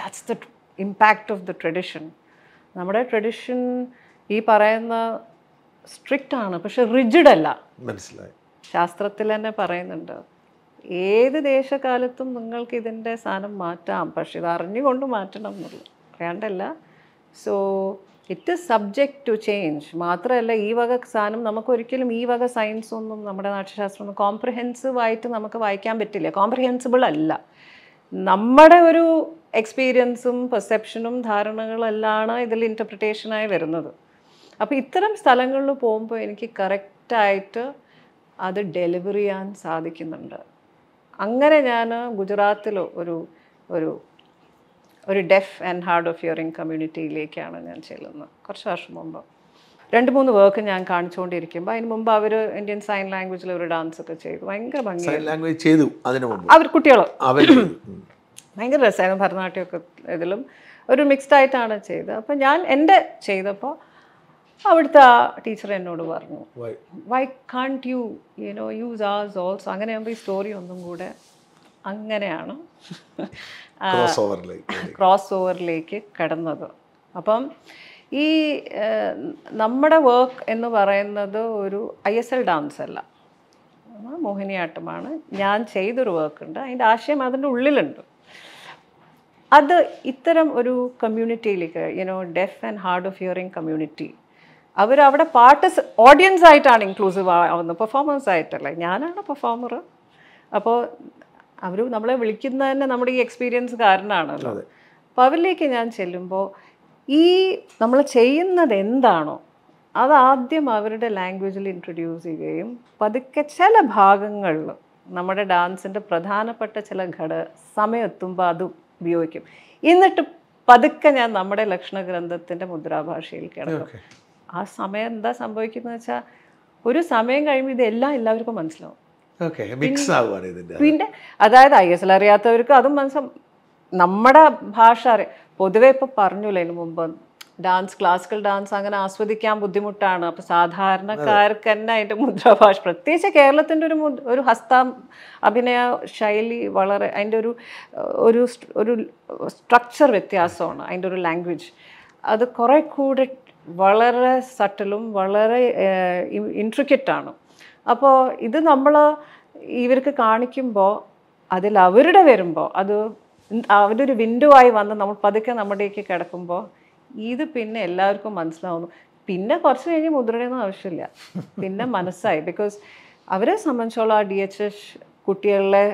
that's the impact of the tradition നമ്മുടെ ട്രഡിഷൻ ഈ പറയുന്ന സ്ട്രിക്റ്റ് ആണ് പക്ഷെ റിജിഡ് അല്ല മനസ്സിലായി ശാസ്ത്രത്തിൽ തന്നെ പറയുന്നുണ്ട് ഏത് ദേശകാലത്തും നിങ്ങൾക്ക് ഇതിൻ്റെ സാധനം മാറ്റാം പക്ഷെ ഇത് അറിഞ്ഞുകൊണ്ട് മാറ്റണം എന്നുള്ളു അറിയാണ്ടല്ല so it is subject to change മാത്രമല്ല ഈ വക സാധനം ഒരിക്കലും ഈ വക സയൻസ് ഒന്നും നമ്മുടെ നാട്യശാസ്ത്രം കോംപ്രിഹെൻസീവ് ആയിട്ട് നമുക്ക് വായിക്കാൻ പറ്റില്ല കോംപ്രിഹെൻസിബിൾ അല്ല നമ്മുടെ ഒരു എക്സ്പീരിയൻസും പെർസെപ്ഷനും ധാരണകളെല്ലാം ഇതിൽ ഇൻറ്റർപ്രിട്ടേഷനായി വരുന്നത് അപ്പോൾ ഇത്തരം സ്ഥലങ്ങളിൽ പോകുമ്പോൾ എനിക്ക് കറക്റ്റായിട്ട് അത് ഡെലിവർ ചെയ്യാൻ സാധിക്കുന്നുണ്ട് അങ്ങനെ ഞാൻ ഗുജറാത്തിൽ ഒരു ഒരു ഒരു deaf and hard of hearing കമ്മ്യൂണിറ്റിയിലേക്കാണ് ഞാൻ ചെല്ലുന്നത് കുറച്ച് വർഷം മുമ്പ് രണ്ട് മൂന്ന് വർക്ക് ഞാൻ കാണിച്ചുകൊണ്ടിരിക്കുമ്പോൾ അതിന് മുമ്പ് അവർ ഇന്ത്യൻ സൈൻ ലാംഗ്വേജിൽ ഒരു ഡാൻസ് ഒക്കെ ചെയ്തു ഭയങ്കര ഭംഗി അവർ കുട്ടികൾ ഭയങ്കര രസമായിരുന്നു ഭരതനാട്യമൊക്കെ ഇതിലും ഒരു മിക്സ്ഡ് ആയിട്ടാണ് ചെയ്തത് അപ്പം ഞാൻ എൻ്റെ ചെയ്തപ്പോൾ അവിടുത്തെ ആ ടീച്ചർ എന്നോട് പറഞ്ഞു why can't you you know use us also അങ്ങനെയാകുമ്പോൾ ഈ സ്റ്റോറി ഒന്നും കൂടെ അങ്ങനെയാണ് ക്രോസ് ഓവറിലേക്ക് കിടന്നത് അപ്പം ഈ നമ്മുടെ വർക്ക് എന്ന് പറയുന്നത് ഒരു ഐ എസ് എൽ ഡാൻസ് അല്ല മോഹിനിയാട്ടമാണ് ഞാൻ ചെയ്തൊരു വർക്കുണ്ട് അതിൻ്റെ ആശയം അതിൻ്റെ ഉള്ളിലുണ്ട് അത് ഇത്തരം ഒരു കമ്മ്യൂണിറ്റിയിലേക്ക് you know deaf and hard of hearing community അവർ അവിടെ പാർട്ട് ഓഡിയൻസ് ആയിട്ടാണ് ഇൻക്ലൂസീവ് ആവുന്നത് പെർഫോമൻസ് ആയിട്ടല്ലേ ഞാനാണ് പെർഫോമർ അപ്പോൾ അവർ നമ്മളെ വിളിക്കുന്നത് തന്നെ നമ്മുടെ ഈ എക്സ്പീരിയൻസ് കാരണമാണല്ലോ അപ്പോൾ അവരിലേക്ക് ഞാൻ ചെല്ലുമ്പോൾ ഈ നമ്മൾ ചെയ്യുന്നത് എന്താണോ അത് ആദ്യം അവരുടെ ലാംഗ്വേജിൽ ഇൻട്രൊഡ്യൂസ് ചെയ്യുകയും പതുക്കെ ചില ഭാഗങ്ങളിൽ നമ്മുടെ ഡാൻസിൻ്റെ പ്രധാനപ്പെട്ട ചില ഘട സമയത്തുമ്പോൾ അതും ഉപയോഗിക്കും എന്നിട്ട് പതുക്കെ ഞാൻ നമ്മുടെ ലക്ഷണ ഗ്രന്ഥത്തിൻ്റെ മുദ്രാഭാഷയിൽ കിടക്കും ആ സമയം എന്താ സംഭവിക്കുന്നത് വെച്ചാൽ ഒരു സമയം കഴിയുമ്പോൾ ഇതെല്ലാം എല്ലാവർക്കും മനസ്സിലാവും പിന്നെ അതായത് ഐ എസ് എൽ അറിയാത്തവർക്ക് അതും മനസ്സിലാവും നമ്മുടെ ഭാഷ അറിയാം പൊതുവെ ഇപ്പോൾ പറഞ്ഞില്ല മുമ്പ് ഡാൻസ് ക്ലാസിക്കൽ ഡാൻസ് അങ്ങനെ ആസ്വദിക്കാൻ ബുദ്ധിമുട്ടാണ് അപ്പൊ സാധാരണക്കാർക്ക് തന്നെ അതിന്റെ മുദ്രാഭാഷ പ്രത്യേകിച്ച് കേരളത്തിന്റെ ഒരു ഒരു ഹസ്ത അഭിനയ ശൈലി വളരെ അതിൻ്റെ ഒരു ഒരു ഒരു സ്ട്രക്ചർ വ്യത്യാസമാണ് അതിൻ്റെ ഒരു ലാംഗ്വേജ് അത് കുറെ കൂടെ വളരെ സട്ടിലും വളരെ ഇൻട്രിക്കറ്റാണ് അപ്പോൾ ഇത് നമ്മൾ ഇവർക്ക് കാണിക്കുമ്പോൾ അതിൽ അവരുടെ വരുമ്പോൾ അത് അവരൊരു വിൻഡോ ആയി വന്ന് നമ്മൾ പതുക്കെ നമ്മുടെയൊക്കെ കിടക്കുമ്പോൾ ഇത് പിന്നെ എല്ലാവർക്കും മനസ്സിലാവുന്നു പിന്നെ കുറച്ച് കഴിഞ്ഞ് മുദ്രയുടെയൊന്നും ആവശ്യമില്ല പിന്നെ മനസ്സായി ബിക്കോസ് അവരെ സംബന്ധിച്ചോളം ആ ഡി എച്ച് എസ് കുട്ടികളെ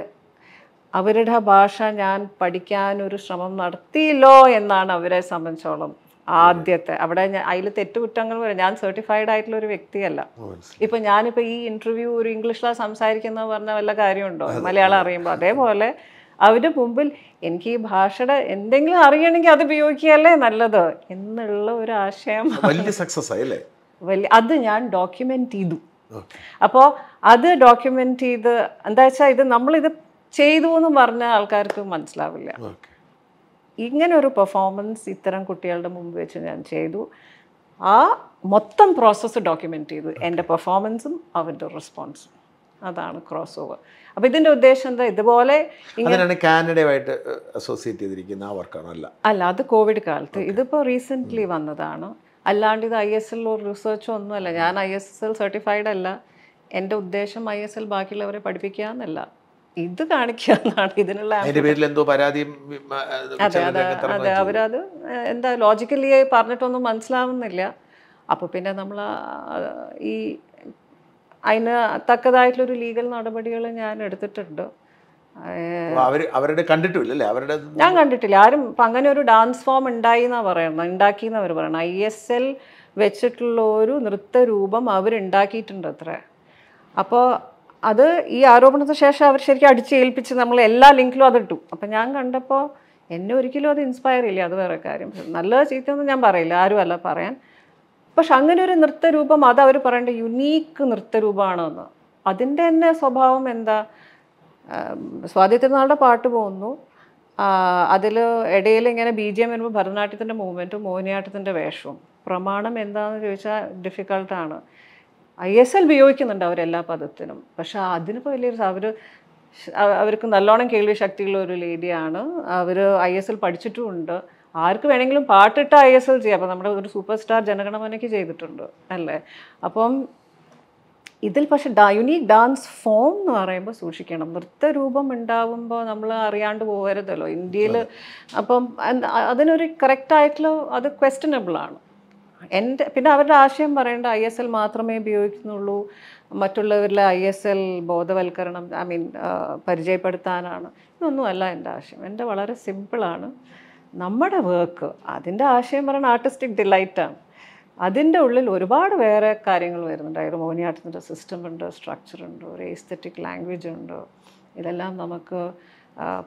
അവരുടെ ഭാഷ ഞാൻ പഠിക്കാൻ ഒരു ശ്രമം നടത്തിയില്ലോ എന്നാണ് അവരെ സംബന്ധിച്ചോളം ആദ്യത്തെ അവിടെ അതിൽ തെറ്റുകുറ്റങ്ങൾ വരെ ഞാൻ സർട്ടിഫൈഡ് ആയിട്ടുള്ള ഒരു വ്യക്തിയല്ല ഇപ്പൊ ഞാനിപ്പോ ഈ ഇന്റർവ്യൂ ഒരു ഇംഗ്ലീഷിലാണ് സംസാരിക്കുന്നത് പറഞ്ഞ വല്ല കാര്യമുണ്ടോ മലയാളം അറിയുമ്പോൾ അതേപോലെ അവരുടെ മുമ്പിൽ എനിക്ക് ഈ ഭാഷയുടെ എന്തെങ്കിലും അറിയണമെങ്കിൽ അത് ഉപയോഗിക്കുകയല്ലേ നല്ലത് എന്നുള്ള ഒരു ആശയം വലിയ സക്സസ് ആയില്ലേ വലിയ അത് ഞാൻ ഡോക്യുമെന്റ് ചെയ്തു അപ്പോ അത് ഡോക്യുമെന്റ് ചെയ്ത് എന്താ വെച്ചാൽ ഇത് ഇത് ചെയ്തു എന്ന് പറഞ്ഞ ആൾക്കാർക്ക് മനസ്സിലാവില്ല ഇങ്ങനെ ഒരു പെർഫോമൻസ് ഇത്തരം കുട്ടികളുടെ മുമ്പ് വെച്ച് ഞാൻ ചെയ്തു ആ മൊത്തം പ്രോസസ്സ് ഡോക്യുമെന്റ് ചെയ്തു എൻ്റെ പെർഫോമൻസും അവരുടെ റെസ്പോൺസും അതാണ് ക്രോസ് ഓവർ അപ്പോൾ ഇതിൻ്റെ ഉദ്ദേശം എന്താ ഇതുപോലെ അങ്ങനെയാണ് കാനഡയുമായിട്ട് അസോസിയേറ്റ് ചെയ്തിരിക്കുന്ന ആ അല്ല അല്ല അത് കോവിഡ് കാലത്ത് ഇതിപ്പോൾ റീസെൻ്റ്ലി വന്നതാണ് അല്ലാണ്ട് ഇത് ഐ എസ് എൽ റിസർച്ചോ ഒന്നുമല്ല ഞാൻ ഐ എസ് എൽ സർട്ടിഫൈഡ് അല്ല എൻ്റെ ഉദ്ദേശം ഐ എസ് എൽ ബാക്കിയുള്ളവരെ പഠിപ്പിക്കുക എന്നല്ല ഇത് കാണിക്കുക എന്നാണ് ഇതിനുള്ള എന്തോ പരാതിയും അതെ അതെ അതെ അവരത് എന്താ ലോജിക്കലി പറഞ്ഞിട്ടൊന്നും മനസ്സിലാവുന്നില്ല അപ്പോൾ പിന്നെ നമ്മൾ ഈ അതിന് തക്കതായിട്ടുള്ളൊരു ലീഗൽ നടപടികൾ ഞാൻ എടുത്തിട്ടുണ്ട് അവരുടെ കണ്ടിട്ടില്ലല്ലേ അവരുടെ ഞാൻ കണ്ടിട്ടില്ല ആരും അങ്ങനെ ഒരു ഡാൻസ് ഫോം ഉണ്ടായി എന്നാ പറയണം ഉണ്ടാക്കി എന്നവർ പറയണം ഐ എസ് എൽ വെച്ചിട്ടുള്ള ഒരു രൂപം അവരുണ്ടാക്കിയിട്ടുണ്ട് അത്ര അപ്പോൾ അത് ഈ ആരോപണത്തിന് ശേഷം അവർ ശരിക്കും അടിച്ചേൽപ്പിച്ച് നമ്മൾ എല്ലാ ലിങ്കിലും അതിട്ടു അപ്പം ഞാൻ കണ്ടപ്പോൾ എന്നെ ഒരിക്കലും അത് ഇൻസ്പയർ ഇല്ല അത് വേറെ കാര്യം നല്ലത് ചീത്തയൊന്നും ഞാൻ പറയില്ല ആരും അല്ല പറയാൻ പക്ഷെ അങ്ങനെ ഒരു നൃത്തരൂപം അത് അവർ പറയേണ്ട യുണീക്ക് നൃത്തരൂപമാണെന്ന് അതിൻ്റെ തന്നെ സ്വഭാവം എന്താ സ്വാതി തിരുനാളുടെ പാട്ട് പോകുന്നു അതിൽ ഇടയിൽ ഇങ്ങനെ ബി ജി എം വരുമ്പോൾ ഭരതനാട്യത്തിൻ്റെ മൂവ്മെൻറ്റും മോഹിനിയാട്ടത്തിൻ്റെ വേഷവും പ്രമാണം എന്താണെന്ന് ചോദിച്ചാൽ ഡിഫിക്കൾട്ടാണ് ഐ എസ് എൽ ഉപയോഗിക്കുന്നുണ്ട് അവരെല്ലാ പദത്തിനും പക്ഷെ അതിനിപ്പോൾ വലിയൊരു അവർ അവർക്ക് നല്ലോണം കേൾവി ശക്തിയുള്ള ഒരു ലേഡിയാണ് അവർ ഐ എസ് എൽ പഠിച്ചിട്ടുമുണ്ട് ആർക്ക് വേണമെങ്കിലും പാട്ടിട്ട് ഐ എസ് എൽ ചെയ്യാം അപ്പം നമ്മുടെ ഒരു സൂപ്പർ സ്റ്റാർ ജനഗണമനയ്ക്ക് ചെയ്തിട്ടുണ്ട് അല്ലേ അപ്പം ഇതിൽ പക്ഷെ ഡാ ഡാൻസ് ഫോം എന്ന് പറയുമ്പോൾ സൂക്ഷിക്കണം നൃത്തരൂപം ഉണ്ടാവുമ്പോൾ നമ്മൾ അറിയാണ്ട് പോകരുതല്ലോ ഇന്ത്യയിൽ അപ്പം അതിനൊരു കറക്റ്റായിട്ടുള്ള അത് ക്വസ്റ്റനബിളാണ് ആണ് എൻ്റെ പിന്നെ അവരുടെ ആശയം പറയേണ്ട ഐ എസ് എൽ മാത്രമേ ഉപയോഗിക്കുന്നുള്ളൂ മറ്റുള്ളവരിലെ ഐ എസ് എൽ ബോധവൽക്കരണം ഐ മീൻ പരിചയപ്പെടുത്താനാണ് ഇതൊന്നുമല്ല എൻ്റെ ആശയം എൻ്റെ വളരെ സിമ്പിളാണ് നമ്മുടെ വർക്ക് അതിൻ്റെ ആശയം പറയുന്ന ആർട്ടിസ്റ്റിക് ഡിലൈറ്റാണ് അതിൻ്റെ ഉള്ളിൽ ഒരുപാട് വേറെ കാര്യങ്ങൾ വരുന്നുണ്ട് അതായത് മോഹിനിയാട്ടത്തിൻ്റെ സിസ്റ്റം ഉണ്ട് സ്ട്രക്ചർ ഉണ്ട് ഒരു എസ്തറ്റിക് ലാംഗ്വേജ് ഉണ്ട് ഇതെല്ലാം നമുക്ക്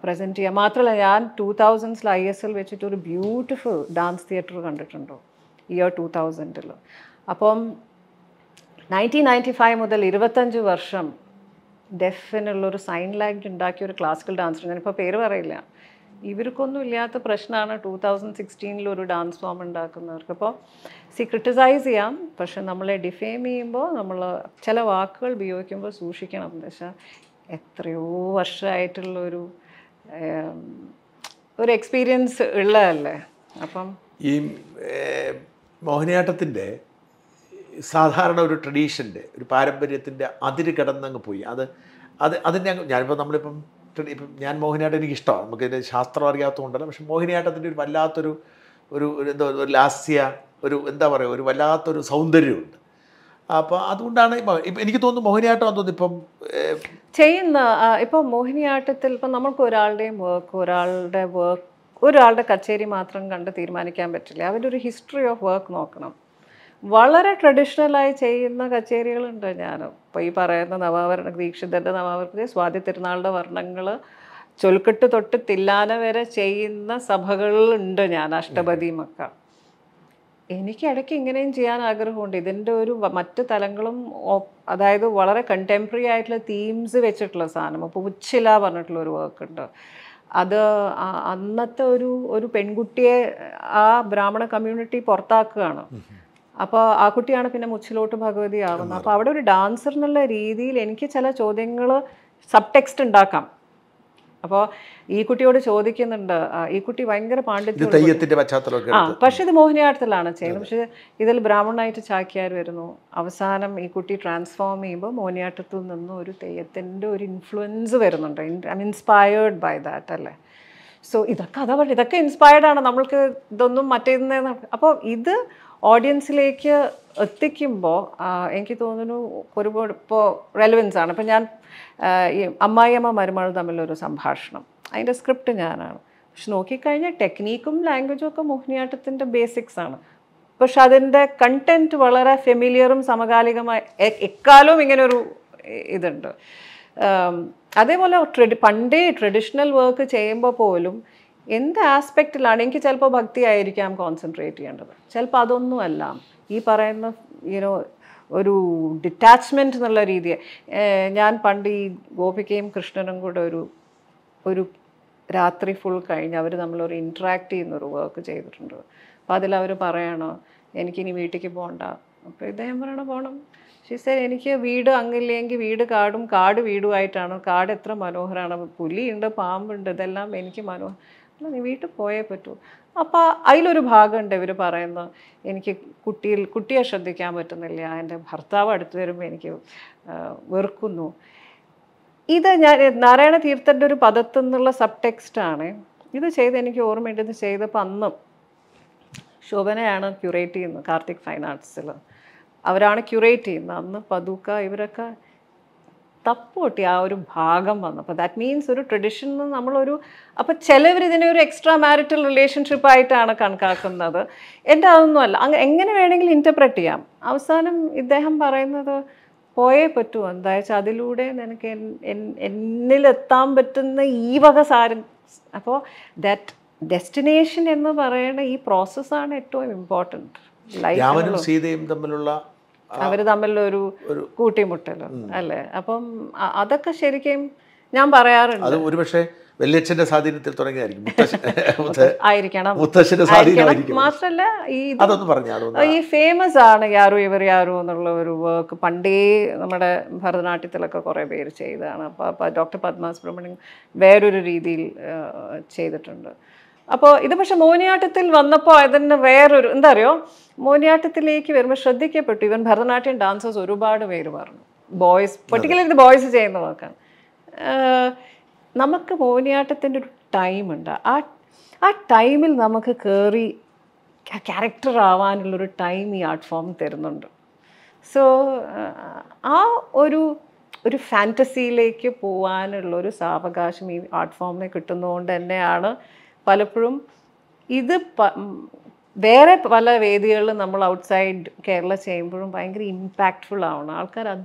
പ്രസൻറ്റ് ചെയ്യാം മാത്രമല്ല ഞാൻ ടൂ തൗസൻഡ്സിൽ ഐ എസ് എൽ വെച്ചിട്ട് ഒരു ബ്യൂട്ടിഫുൾ ഡാൻസ് തിയേറ്റർ കണ്ടിട്ടുണ്ടോ ഇയർ ടു തൗസൻഡിൽ അപ്പം നയൻറ്റീൻ നയൻറ്റി ഫൈവ് മുതൽ ഇരുപത്തഞ്ച് വർഷം ഡെഫിനുള്ളൊരു സൈൻ ലാംഗ്വേജ് ഉണ്ടാക്കിയ ഒരു ക്ലാസിക്കൽ ഡാൻസർ ഞാനിപ്പോൾ പേര് പറയില്ല ഇവർക്കൊന്നും ഇല്ലാത്ത പ്രശ്നമാണ് ടൂ തൗസൻഡ് സിക്സ്റ്റീനിൽ ഒരു ഡാൻസ് ഫോം ഉണ്ടാക്കുന്നവർക്ക് അപ്പോൾ സി ക്രിട്ടിസൈസ് ചെയ്യാം പക്ഷെ നമ്മളെ ഡിഫെയിം ചെയ്യുമ്പോൾ നമ്മൾ ചില വാക്കുകൾ ഉപയോഗിക്കുമ്പോൾ സൂക്ഷിക്കണം വെച്ചാൽ എത്രയോ വർഷമായിട്ടുള്ളൊരു ഒരു എക്സ്പീരിയൻസ് ഉള്ളതല്ലേ അപ്പം ഈ മോഹിനിയാട്ടത്തിൻ്റെ സാധാരണ ഒരു ട്രഡീഷൻ്റെ ഒരു പാരമ്പര്യത്തിൻ്റെ അതിര് കടന്നങ്ങ് പോയി അത് അത് അതിൻ്റെ ഞാനിപ്പോൾ നമ്മളിപ്പം ഇപ്പം ഞാൻ മോഹിനിയാട്ടം എനിക്ക് ഇഷ്ടമാണ് നമുക്ക് ഇതിൻ്റെ ശാസ്ത്രം അറിയാത്തതുകൊണ്ടല്ല പക്ഷെ മോഹിനിയാട്ടത്തിൻ്റെ ഒരു വല്ലാത്തൊരു ഒരു എന്തോ ഒരു ലാസ്യ ഒരു എന്താ പറയുക ഒരു വല്ലാത്തൊരു സൗന്ദര്യമുണ്ട് അപ്പോൾ അതുകൊണ്ടാണ് എനിക്ക് തോന്നുന്നു മോഹിനിയാട്ടം തോന്നുന്നു ഇപ്പം ചെയ്യുന്ന ഇപ്പോൾ മോഹിനിയാട്ടത്തിൽ ഇപ്പം നമുക്ക് ഒരാളുടെയും വർക്ക് ഒരാളുടെ വർക്ക് ഒരാളുടെ കച്ചേരി മാത്രം കണ്ട് തീരുമാനിക്കാൻ പറ്റില്ല അവരുടെ ഒരു ഹിസ്റ്ററി ഓഫ് വർക്ക് നോക്കണം വളരെ ട്രഡീഷണലായി ചെയ്യുന്ന കച്ചേരികളുണ്ട് ഞാൻ ഇപ്പോൾ ഈ പറയുന്ന നവാവരണ ദീക്ഷിതൻ്റെ നവാവരണത്തിൽ സ്വാതി തിരുനാളുടെ വർണ്ണങ്ങൾ ചൊൽക്കെട്ട് തൊട്ട് തില്ലാന വരെ ചെയ്യുന്ന സഭകളുണ്ട് ഞാൻ അഷ്ടപതിയുമൊക്കെ എനിക്ക് ഇടയ്ക്ക് ഇങ്ങനെയും ചെയ്യാൻ ആഗ്രഹമുണ്ട് ഇതിൻ്റെ ഒരു മറ്റ് തലങ്ങളും അതായത് വളരെ കണ്ടംപററി ആയിട്ടുള്ള തീംസ് വെച്ചിട്ടുള്ള സാധനം അപ്പോൾ ഉച്ചില പറഞ്ഞിട്ടുള്ള ഒരു വർക്ക് ഉണ്ട് അത് അന്നത്തെ ഒരു ഒരു പെൺകുട്ടിയെ ആ ബ്രാഹ്മണ കമ്മ്യൂണിറ്റി പുറത്താക്കുകയാണ് അപ്പോൾ ആ കുട്ടിയാണ് പിന്നെ മുച്ചിലോട്ട് ഭഗവതി ആവുന്നത് അപ്പോൾ അവിടെ ഒരു ഡാൻസർ എന്നുള്ള രീതിയിൽ എനിക്ക് ചില ചോദ്യങ്ങൾ സബ് ടെക്സ്റ്റ് ഉണ്ടാക്കാം അപ്പോൾ ഈ കുട്ടിയോട് ചോദിക്കുന്നുണ്ട് ഈ കുട്ടി ഭയങ്കര പാണ്ഡിത്യം ആ പക്ഷെ ഇത് മോഹിനിയാട്ടത്തിലാണ് ചെയ്യുന്നത് പക്ഷെ ഇതിൽ ബ്രാഹ്മണായിട്ട് ചാക്കിയാർ വരുന്നു അവസാനം ഈ കുട്ടി ട്രാൻസ്ഫോം ചെയ്യുമ്പോൾ മോഹിനിയാട്ടത്തിൽ നിന്ന് ഒരു തെയ്യത്തിൻ്റെ ഒരു ഇൻഫ്ലുവൻസ് വരുന്നുണ്ട് ഐ ഇൻസ്പയേർഡ് ബൈ ദാറ്റ് അല്ലേ സോ ഇതൊക്കെ അതാ ഇതൊക്കെ ഇൻസ്പയർഡ് ആണ് നമ്മൾക്ക് ഇതൊന്നും മറ്റേതെന്ന് അപ്പോൾ ഇത് ഓഡിയൻസിലേക്ക് എത്തിക്കുമ്പോൾ എനിക്ക് തോന്നുന്നു ഒരുപാട് ഇപ്പോൾ റെലവൻസ് ആണ് ഇപ്പം ഞാൻ ഈ അമ്മായിയമ്മ മരുമകൾ തമ്മിലൊരു സംഭാഷണം അതിൻ്റെ സ്ക്രിപ്റ്റ് ഞാനാണ് പക്ഷെ നോക്കിക്കഴിഞ്ഞാൽ ടെക്നീക്കും ലാംഗ്വേജും ഒക്കെ മോഹിനിയാട്ടത്തിൻ്റെ ബേസിക്സ് ആണ് പക്ഷെ അതിൻ്റെ കണ്ടൻറ്റ് വളരെ ഫെമിലിയറും സമകാലികമായ എക്കാലവും ഇങ്ങനൊരു ഇതുണ്ട് അതേപോലെ ട്രഡി പണ്ടേ ട്രഡീഷണൽ വർക്ക് ചെയ്യുമ്പോൾ പോലും എന്ത് ആസ്പെക്റ്റിലാണ് എനിക്ക് ചിലപ്പോൾ ഭക്തി ആയിരിക്കാം കോൺസെൻട്രേറ്റ് ചെയ്യേണ്ടത് ചിലപ്പോൾ അതൊന്നുമല്ല ഈ പറയുന്ന യുനോ ഒരു ഡിറ്റാച്ച്മെൻറ്റ് എന്നുള്ള രീതി ഞാൻ പണ്ട് ഈ ഗോപികയും കൃഷ്ണനും കൂടെ ഒരു ഒരു രാത്രി ഫുൾ കഴിഞ്ഞ് അവർ നമ്മളൊരു ഇൻട്രാക്ട് ചെയ്യുന്നൊരു വർക്ക് ചെയ്തിട്ടുണ്ട് അപ്പോൾ അതിലവർ പറയണോ എനിക്കിനി വീട്ടിലേക്ക് പോകണ്ട അപ്പോൾ ഇദ്ദേഹം പറയണ പോകണം ഷീസെ എനിക്ക് വീട് അങ്ങില്ലെങ്കിൽ വീട് കാടും കാട് വീടുമായിട്ടാണ് കാട് എത്ര മനോഹരമാണ് പുലിയുണ്ട് പാമ്പുണ്ട് ഇതെല്ലാം എനിക്ക് മനോഹരം നീ വീട്ടിൽ പോയേ പറ്റൂ അപ്പോൾ അതിലൊരു ഭാഗമുണ്ട് ഇവർ പറയുന്നത് എനിക്ക് കുട്ടിയിൽ കുട്ടിയെ ശ്രദ്ധിക്കാൻ പറ്റുന്നില്ല എൻ്റെ ഭർത്താവ് അടുത്ത് വരുമ്പോൾ എനിക്ക് വെറുക്കുന്നു ഇത് ഞാൻ നാരായണ തീർത്ഥൻ്റെ ഒരു പദത്തു നിന്നുള്ള സബ് ടെക്സ്റ്റാണ് ഇത് ചെയ്ത് എനിക്ക് ഓർമ്മയുണ്ട് ഇത് ചെയ്തപ്പോൾ അന്നും ശോഭനയാണ് ക്യൂറേറ്റ് ചെയ്യുന്നത് കാർത്തിക് ഫൈൻ ആർട്സിൽ അവരാണ് ക്യൂറേറ്റ് ചെയ്യുന്നത് അന്ന് പതുക്ക ഇവരൊക്കെ തപ്പ് പൊട്ടി ആ ഒരു ഭാഗം വന്നപ്പോൾ ദാറ്റ് മീൻസ് ഒരു ട്രഡീഷൻ നമ്മളൊരു അപ്പോൾ ചിലവർ ഇതിനെ ഒരു എക്സ്ട്രാ മാരിറ്റൽ റിലേഷൻഷിപ്പ് ആയിട്ടാണ് കണക്കാക്കുന്നത് എൻ്റെ അതൊന്നും അല്ല അങ്ങ് എങ്ങനെ വേണമെങ്കിലും ഇൻറ്റർപ്രറ്റ് ചെയ്യാം അവസാനം ഇദ്ദേഹം പറയുന്നത് പോയേ പറ്റൂ എന്താ വെച്ചാൽ അതിലൂടെ നിനക്ക് എന്നിലെത്താൻ പറ്റുന്ന ഈ വക സാരം അപ്പോൾ ദാറ്റ് ഡെസ്റ്റിനേഷൻ എന്ന് പറയുന്ന ഈ പ്രോസസ്സാണ് ഏറ്റവും ഇമ്പോർട്ടൻറ്റ് രാമനും സീതയും തമ്മിലുള്ള അവർ തമ്മിലൊരു കൂട്ടിമുട്ടലും അല്ലേ അപ്പം അതൊക്കെ ശരിക്കും ഞാൻ പറയാറുണ്ട് അത് ഒരുപക്ഷെ വല്യച്ഛന്റെ സ്വാധീനത്തിൽ തുടങ്ങിയായിരിക്കും മാത്രല്ല ഈ അതൊന്നും ഈ ഫേമസ് ആണ് യാരോ ഇവർ യാരോ എന്നുള്ള ഒരു വർക്ക് പണ്ടേ നമ്മുടെ ഭരതനാട്യത്തിലൊക്കെ കുറെ പേര് ചെയ്തതാണ് അപ്പൊ ഡോക്ടർ പത്മാസ് സുബ്രഹ്മണ്യം വേറൊരു രീതിയിൽ ചെയ്തിട്ടുണ്ട് അപ്പോൾ ഇത് പക്ഷെ മോഹിനിയാട്ടത്തിൽ വന്നപ്പോൾ അതിന് വേറൊരു എന്താ അറിയോ മോഹിനിയാട്ടത്തിലേക്ക് വരുമ്പോൾ ശ്രദ്ധിക്കപ്പെട്ടു ഇവൻ ഭരതനാട്യം ഡാൻസേഴ്സ് ഒരുപാട് പേര് പറഞ്ഞു ബോയ്സ് പെർട്ടിക്കുലർ ഇത് ബോയ്സ് ചെയ്യുന്ന വാക്കാണ് നമുക്ക് മോനിയാട്ടത്തിൻ്റെ ഒരു ടൈമുണ്ട് ആ ആ ടൈമിൽ നമുക്ക് കയറി ക്യാരക്ടർ ആവാനുള്ളൊരു ടൈം ഈ ആർട്ട് ഫോം തരുന്നുണ്ട് സോ ആ ഒരു ഒരു ഫാൻറ്റസിയിലേക്ക് പോകാനുള്ളൊരു സാവകാശം ഈ ആർട്ട് ഫോമിനെ കിട്ടുന്നതുകൊണ്ട് തന്നെയാണ് പലപ്പോഴും ഇത് വേറെ പല വേദികളിലും നമ്മൾ ഔട്ട്സൈഡ് കേരള ചെയ്യുമ്പോഴും ഭയങ്കര ഇമ്പാക്റ്റ്ഫുൾ ആവണം ആൾക്കാർ അത്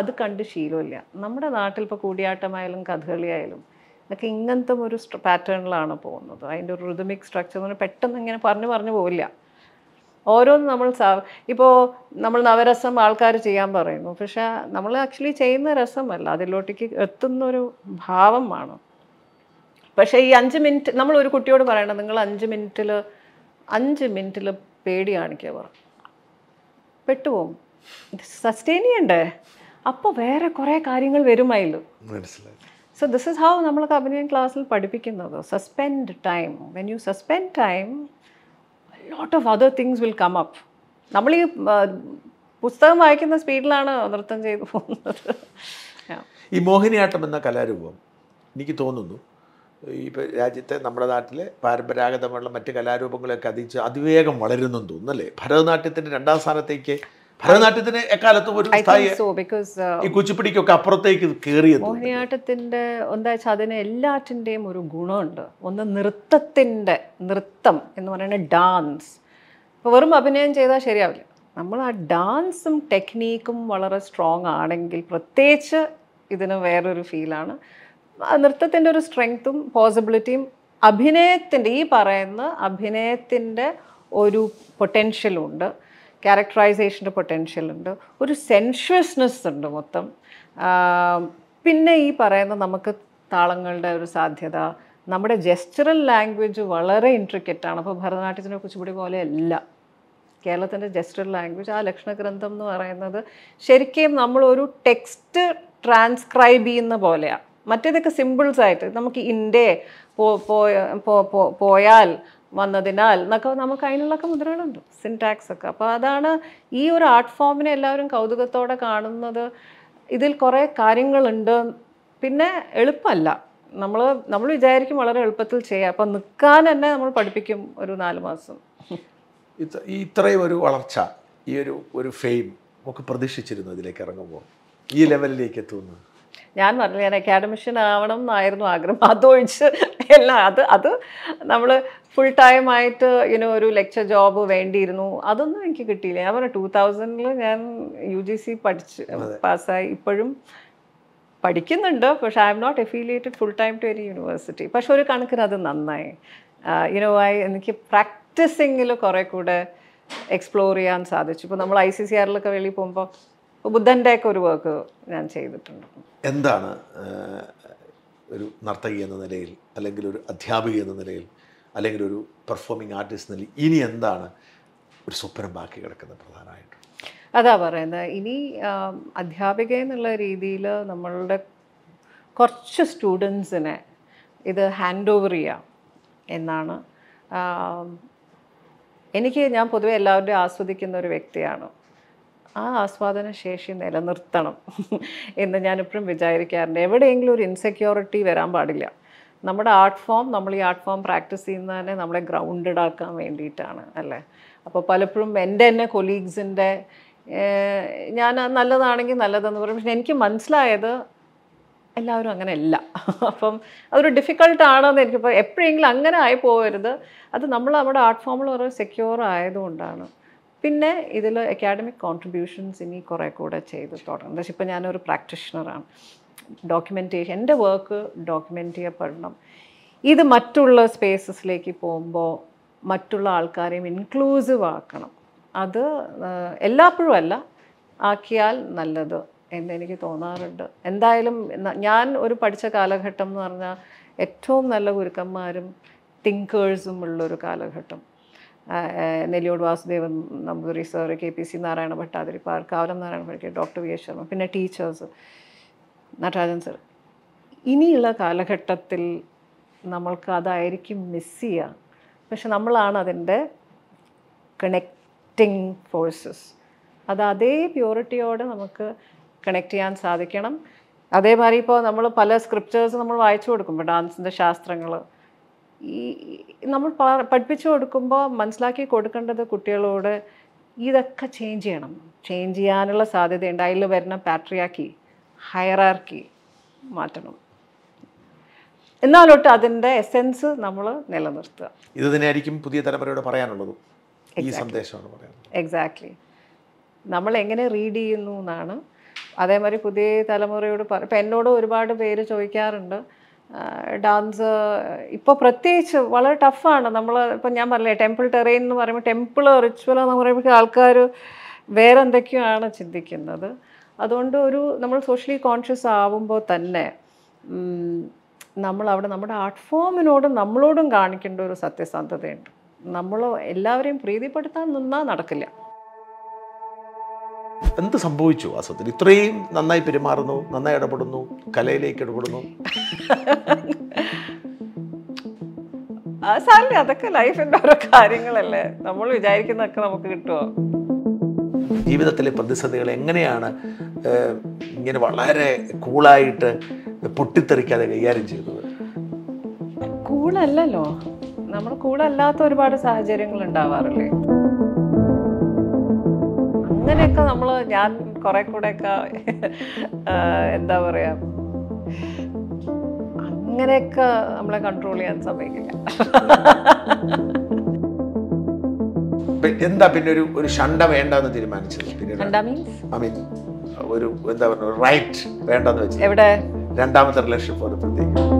അത് കണ്ട് ശീലമില്ല നമ്മുടെ നാട്ടിൽ ഇപ്പോൾ കൂടിയാട്ടമായാലും കഥകളിയായാലും ഇതൊക്കെ ഇങ്ങനത്തെ ഒരു പാറ്റേണിലാണ് പോകുന്നത് അതിൻ്റെ ഒരു റിതമിക് സ്ട്രക്ചർ എന്ന് പറഞ്ഞാൽ പെട്ടെന്ന് ഇങ്ങനെ പറഞ്ഞു പറഞ്ഞു പോവില്ല ഓരോന്ന് നമ്മൾ ഇപ്പോൾ നമ്മൾ നവരസം ആൾക്കാർ ചെയ്യാൻ പറയുന്നു പക്ഷേ നമ്മൾ ആക്ച്വലി ചെയ്യുന്ന രസമല്ല അതിലോട്ടേക്ക് എത്തുന്നൊരു ഭാവമാണ് പക്ഷേ ഈ അഞ്ച് മിനിറ്റ് നമ്മൾ ഒരു കുട്ടിയോട് പറയണം നിങ്ങൾ അഞ്ച് മിനിറ്റിൽ അഞ്ച് മിനിറ്റിൽ പേടി കാണിക്കുക പറ പെട്ടുപോകും സസ്റ്റെയിൻ ചെയ്യണ്ടേ അപ്പോൾ വേറെ കുറേ കാര്യങ്ങൾ വരുമായില്ലോ മനസ്സിലായി സോ ദിസ് ഇസ് ഹൗ നമ്മൾ അഭിനയം ക്ലാസ്സിൽ പഠിപ്പിക്കുന്നത് suspend time when you suspend time lot of other things will come up നമ്മൾ ഈ പുസ്തകം വായിക്കുന്ന സ്പീഡിലാണ് നൃത്തം ചെയ്തു പോകുന്നത് ഈ മോഹിനിയാട്ടം എന്ന കലാരൂപം എനിക്ക് തോന്നുന്നു ഇപ്പോൾ രാജ്യത്തെ നമ്മുടെ നാട്ടിലെ പരമ്പരാഗതമുള്ള മറ്റ് കലാരൂപങ്ങളെയൊക്കെ അതിച്ച് അതിവേഗം വളരുന്നു തോന്നുന്നല്ലേ ഭരതനാട്യത്തിൻ്റെ രണ്ടാം സ്ഥാനത്തേക്ക് ഭരതനാട്യത്തിന് എക്കാലത്തും ഒരു uh, ഈ കുച്ചിപ്പിടിക്കൊക്കെ അപ്പുറത്തേക്ക് കയറിയത് മോഹിനിയാട്ടത്തിന്റെ എന്താ വെച്ചാൽ അതിന് എല്ലാറ്റിൻ്റെയും ഒരു ഗുണമുണ്ട് ഒന്ന് നൃത്തത്തിന്റെ നൃത്തം എന്ന് പറയുന്നത് ഡാൻസ് ഇപ്പോൾ വെറും അഭിനയം ചെയ്താൽ ശരിയാവില്ല നമ്മൾ ആ ഡാൻസും ടെക്നീക്കും വളരെ സ്ട്രോങ് ആണെങ്കിൽ പ്രത്യേകിച്ച് ഇതിന് വേറൊരു ഫീലാണ് നൃത്തത്തിൻ്റെ ഒരു സ്ട്രെങ്ത്തും പോസിബിലിറ്റിയും അഭിനയത്തിൻ്റെ ഈ പറയുന്ന അഭിനയത്തിൻ്റെ ഒരു പൊട്ടൻഷ്യലുണ്ട് ക്യാരക്ടറൈസേഷൻ്റെ പൊട്ടൻഷ്യലുണ്ട് ഒരു സെൻഷ്വസ്നെസ് ഉണ്ട് മൊത്തം പിന്നെ ഈ പറയുന്ന നമുക്ക് താളങ്ങളുടെ ഒരു സാധ്യത നമ്മുടെ ജെസ്റ്ററൽ ലാംഗ്വേജ് വളരെ ഇൻട്രിക്കറ്റാണ് അപ്പോൾ ഭരതനാട്യത്തിനെ കുച്ചിപ്പുടി പോലെയല്ല കേരളത്തിൻ്റെ ജെസ്റ്ററൽ ലാംഗ്വേജ് ആ ലക്ഷണഗ്രന്ഥം എന്ന് പറയുന്നത് ശരിക്കും നമ്മളൊരു ടെക്സ്റ്റ് ട്രാൻസ്ക്രൈബ് ചെയ്യുന്ന പോലെയാണ് മറ്റേതൊക്കെ സിമ്പിൾസ് ആയിട്ട് നമുക്ക് ഇൻഡേ പോയാൽ വന്നതിനാൽ എന്നൊക്കെ നമുക്ക് അതിനുള്ളൊക്കെ മുദ്രകളുണ്ട് സിൻടാക്സ് ഒക്കെ അപ്പോൾ അതാണ് ഈ ഒരു ആർട്ട് ഫോമിനെ എല്ലാവരും കൗതുകത്തോടെ കാണുന്നത് ഇതിൽ കുറേ കാര്യങ്ങളുണ്ട് പിന്നെ എളുപ്പമല്ല നമ്മൾ നമ്മൾ വിചാരിക്കും വളരെ എളുപ്പത്തിൽ ചെയ്യാം അപ്പം നിൽക്കാൻ തന്നെ നമ്മൾ പഠിപ്പിക്കും ഒരു നാല് മാസം ഈ ഇത്രയും ഒരു വളർച്ച ഈ ഒരു ഒരു ഫെയിം ഒക്കെ പ്രതീക്ഷിച്ചിരുന്നു ഇതിലേക്ക് ഇറങ്ങുമ്പോൾ ഈ ലെവലിലേക്ക് എത്തുന്നു ഞാൻ പറഞ്ഞു ഞാൻ അക്കാഡമിഷ്യൻ ആവണം എന്നായിരുന്നു ആഗ്രഹം അതൊഴിച്ച് എല്ലാം അത് അത് നമ്മൾ ഫുൾ ടൈം ആയിട്ട് ഇനി ഒരു ലെക്ചർ ജോബ് വേണ്ടിയിരുന്നു അതൊന്നും എനിക്ക് കിട്ടിയില്ല ഞാൻ പറഞ്ഞു ടൂ തൗസൻഡിൽ ഞാൻ യു ജി സി പഠിച്ച് പാസ്സായി ഇപ്പോഴും പഠിക്കുന്നുണ്ട് പക്ഷെ I am not affiliated full time to any university പക്ഷെ ഒരു കണക്കിന് അത് നന്നായി ഇനോവായി എനിക്ക് പ്രാക്ടീസിങ്ങിൽ കുറേ കൂടെ എക്സ്പ്ലോർ ചെയ്യാൻ സാധിച്ചു ഇപ്പോൾ നമ്മൾ ഐ സി സി ആറിലൊക്കെ വെളിയിൽ പോകുമ്പോൾ അപ്പോൾ ബുദ്ധൻ്റെയൊക്കെ ഒരു വർക്ക് ഞാൻ ചെയ്തിട്ടുണ്ട് എന്താണ് ഒരു നർത്തകി എന്ന നിലയിൽ അല്ലെങ്കിൽ ഒരു അധ്യാപിക എന്ന നിലയിൽ അല്ലെങ്കിൽ ഒരു പെർഫോമിംഗ് ആർട്ടിസ്റ്റ് നിലയിൽ ഇനി എന്താണ് ഒരു സ്വപ്നം ബാക്കി കിടക്കുന്നത് പ്രധാനമായിട്ടും അതാ പറയുന്നത് ഇനി അധ്യാപിക എന്നുള്ള രീതിയിൽ നമ്മളുടെ കുറച്ച് സ്റ്റുഡൻസിനെ ഇത് ഹാൻഡ് ഓവർ ചെയ്യാം എന്നാണ് എനിക്ക് ഞാൻ പൊതുവെ എല്ലാവരുടെയും ആസ്വദിക്കുന്ന ഒരു വ്യക്തിയാണ് ആ ആസ്വാദന ശേഷി നിലനിർത്തണം എന്ന് ഞാനിപ്പോഴും വിചാരിക്കാറുണ്ട് എവിടെയെങ്കിലും ഒരു ഇൻസെക്യൂരിറ്റി വരാൻ പാടില്ല നമ്മുടെ ആർട്ട് ഫോം നമ്മൾ ഈ ആർട്ട് ഫോം പ്രാക്ടീസ് ചെയ്യുന്നതന്നെ നമ്മളെ ഗ്രൗണ്ടഡ് ആക്കാൻ വേണ്ടിയിട്ടാണ് അല്ലേ അപ്പോൾ പലപ്പോഴും എൻ്റെ തന്നെ കൊലീഗ്സിൻ്റെ ഞാൻ നല്ലതാണെങ്കിൽ നല്ലതെന്ന് പറയും പക്ഷെ എനിക്ക് മനസ്സിലായത് എല്ലാവരും അങ്ങനെ അല്ല അപ്പം അതൊരു ഡിഫിക്കൽട്ടാണെന്ന് എനിക്കിപ്പോൾ എപ്പോഴെങ്കിലും അങ്ങനെ ആയി പോകരുത് അത് നമ്മൾ നമ്മുടെ ആർട്ട് ഫോമിൽ ഒരു സെക്യൂർ ആയതുകൊണ്ടാണ് പിന്നെ ഇതിൽ അക്കാഡമിക് കോൺട്രിബ്യൂഷൻസ് ഇനി കുറേ കൂടെ ചെയ്ത് തുടങ്ങും എന്താ വെച്ചാൽ ഇപ്പോൾ ഞാനൊരു പ്രാക്ടീഷണറാണ് ഡോക്യുമെൻറ്റേഷൻ എൻ്റെ വർക്ക് ഡോക്യുമെൻ്റ് ചെയ്യപ്പെടണം ഇത് മറ്റുള്ള സ്പേസസിലേക്ക് പോകുമ്പോൾ മറ്റുള്ള ആൾക്കാരെയും ഇൻക്ലൂസീവ് ആക്കണം അത് എല്ലാപ്പോഴും അല്ല ആക്കിയാൽ നല്ലത് എനിക്ക് തോന്നാറുണ്ട് എന്തായാലും ഞാൻ ഒരു പഠിച്ച കാലഘട്ടം എന്ന് പറഞ്ഞാൽ ഏറ്റവും നല്ല ഗുരുക്കന്മാരും തിങ്കേഴ്സും ഉള്ളൊരു കാലഘട്ടം Nelliyode Vasudevan Namboodiri sir K P C Narayana Bhattathiripad Kavalam Narayana Bhatta doctor V S Sharma പിന്നെ ടീച്ചേഴ്സ് നടരാജൻ സർ ഇനിയുള്ള കാലഘട്ടത്തിൽ നമ്മൾക്ക് അതായിരിക്കും മിസ് ചെയ്യുക പക്ഷെ നമ്മളാണ് അതിൻ്റെ കണക്റ്റിംഗ് ഫോഴ്സസ് അത് അതേ പ്യൂരിറ്റിയോടെ നമുക്ക് കണക്ട് ചെയ്യാൻ സാധിക്കണം അതേമാതിരി ഇപ്പോൾ നമ്മൾ പല സ്ക്രിപ്റ്റേഴ്സ് നമ്മൾ വായിച്ചു കൊടുക്കും ഡാൻസിൻ്റെ ശാസ്ത്രങ്ങൾ ഈ നമ്മൾ പഠിപ്പിച്ചു കൊടുക്കുമ്പോൾ മനസ്സിലാക്കി കൊടുക്കേണ്ടത് കുട്ടികളോട് ഇതൊക്കെ ചേഞ്ച് ചെയ്യണം ചേഞ്ച് ചെയ്യാനുള്ള സാധ്യതയുണ്ട് അതിൽ വരുന്ന പാട്രിയാക്കി ഹയറാർക്കി മാറ്റണം എന്നാലോട്ട് അതിൻ്റെ എസെൻസ് നമ്മൾ നിലനിർത്തുക ഇത് തന്നെയായിരിക്കും പുതിയ തലമുറയോട് പറയാനുള്ളത് ഈ സന്ദേശമാണ് പറയുന്നത് എക്സാക്ട്ലി നമ്മൾ എങ്ങനെ റീഡ് ചെയ്യുന്നു എന്നാണ് അതേമാതിരി പുതിയ തലമുറയോട് പറ ഇപ്പം എന്നോട് ഒരുപാട് പേര് ചോദിക്കാറുണ്ട് ഡാൻസ് ഇപ്പോൾ പ്രത്യേകിച്ച് വളരെ ടഫാണ് നമ്മൾ ഇപ്പം ഞാൻ പറഞ്ഞില്ലേ ടെമ്പിൾ ടെറൈൻ എന്ന് പറയുമ്പോൾ ടെമ്പിൾ റിച്വൽ എന്ന് പറയുമ്പോൾ ആൾക്കാർ വേറെ എന്തൊക്കെയാണ് ചിന്തിക്കുന്നത് അതുകൊണ്ട് ഒരു നമ്മൾ സോഷ്യലി കോൺഷ്യസ് ആവുമ്പോൾ തന്നെ നമ്മൾ അവിടെ നമ്മുടെ ആർട്ട് ഫോമിനോടും നമ്മളോടും കാണിക്കേണ്ട ഒരു സത്യസന്ധതയുണ്ട് നമ്മൾ എല്ലാവരെയും പ്രീതിപ്പെടുത്താൻ നിന്നാൽ നടക്കില്ല എന്ത് സംഭവിച്ചു വാസ്തവത്തിൽ ഇത്രയും നന്നായി പെരുമാറുന്നു നന്നായി ഇടപെടുന്നു കലയിലേക്ക് ഇടപെടുന്നു അതൊക്കെ ലൈഫിന്റെ ഓരോ കാര്യങ്ങളല്ലേ നമ്മൾ വിചാരിക്കുന്നതൊക്കെ നമുക്ക് കിട്ടുമോ ജീവിതത്തിലെ പ്രതിസന്ധികൾ എങ്ങനെയാണ് ഇങ്ങനെ വളരെ കൂളായിട്ട് പൊട്ടിത്തെറിക്കാതെ കൈകാര്യം ചെയ്തത് കൂളല്ലല്ലോ നമ്മൾ കൂളല്ലാത്ത ഒരുപാട് സാഹചര്യങ്ങൾ ഉണ്ടാവാറില്ലേ അങ്ങനെയൊക്കെ നമ്മൾ ഞാൻ കുറെ ഒക്കെ എന്താ പറയാ അങ്ങനെയൊക്കെ നമ്മളെ കൺട്രോൾ ചെയ്യാൻ സമ്മതിക്കില്ല എന്താ പിന്നെ ഒരു ഒരു ഷണ്ട വേണ്ടെന്ന് തീരുമാനിച്ചത് ഒരു എന്താ പറയുക റൈറ്റ് വേണ്ടെന്ന് വെച്ചു എവിടെ രണ്ടാമത്തെ റിലേഷൻ പോലെ പ്രത്യേകിച്ച്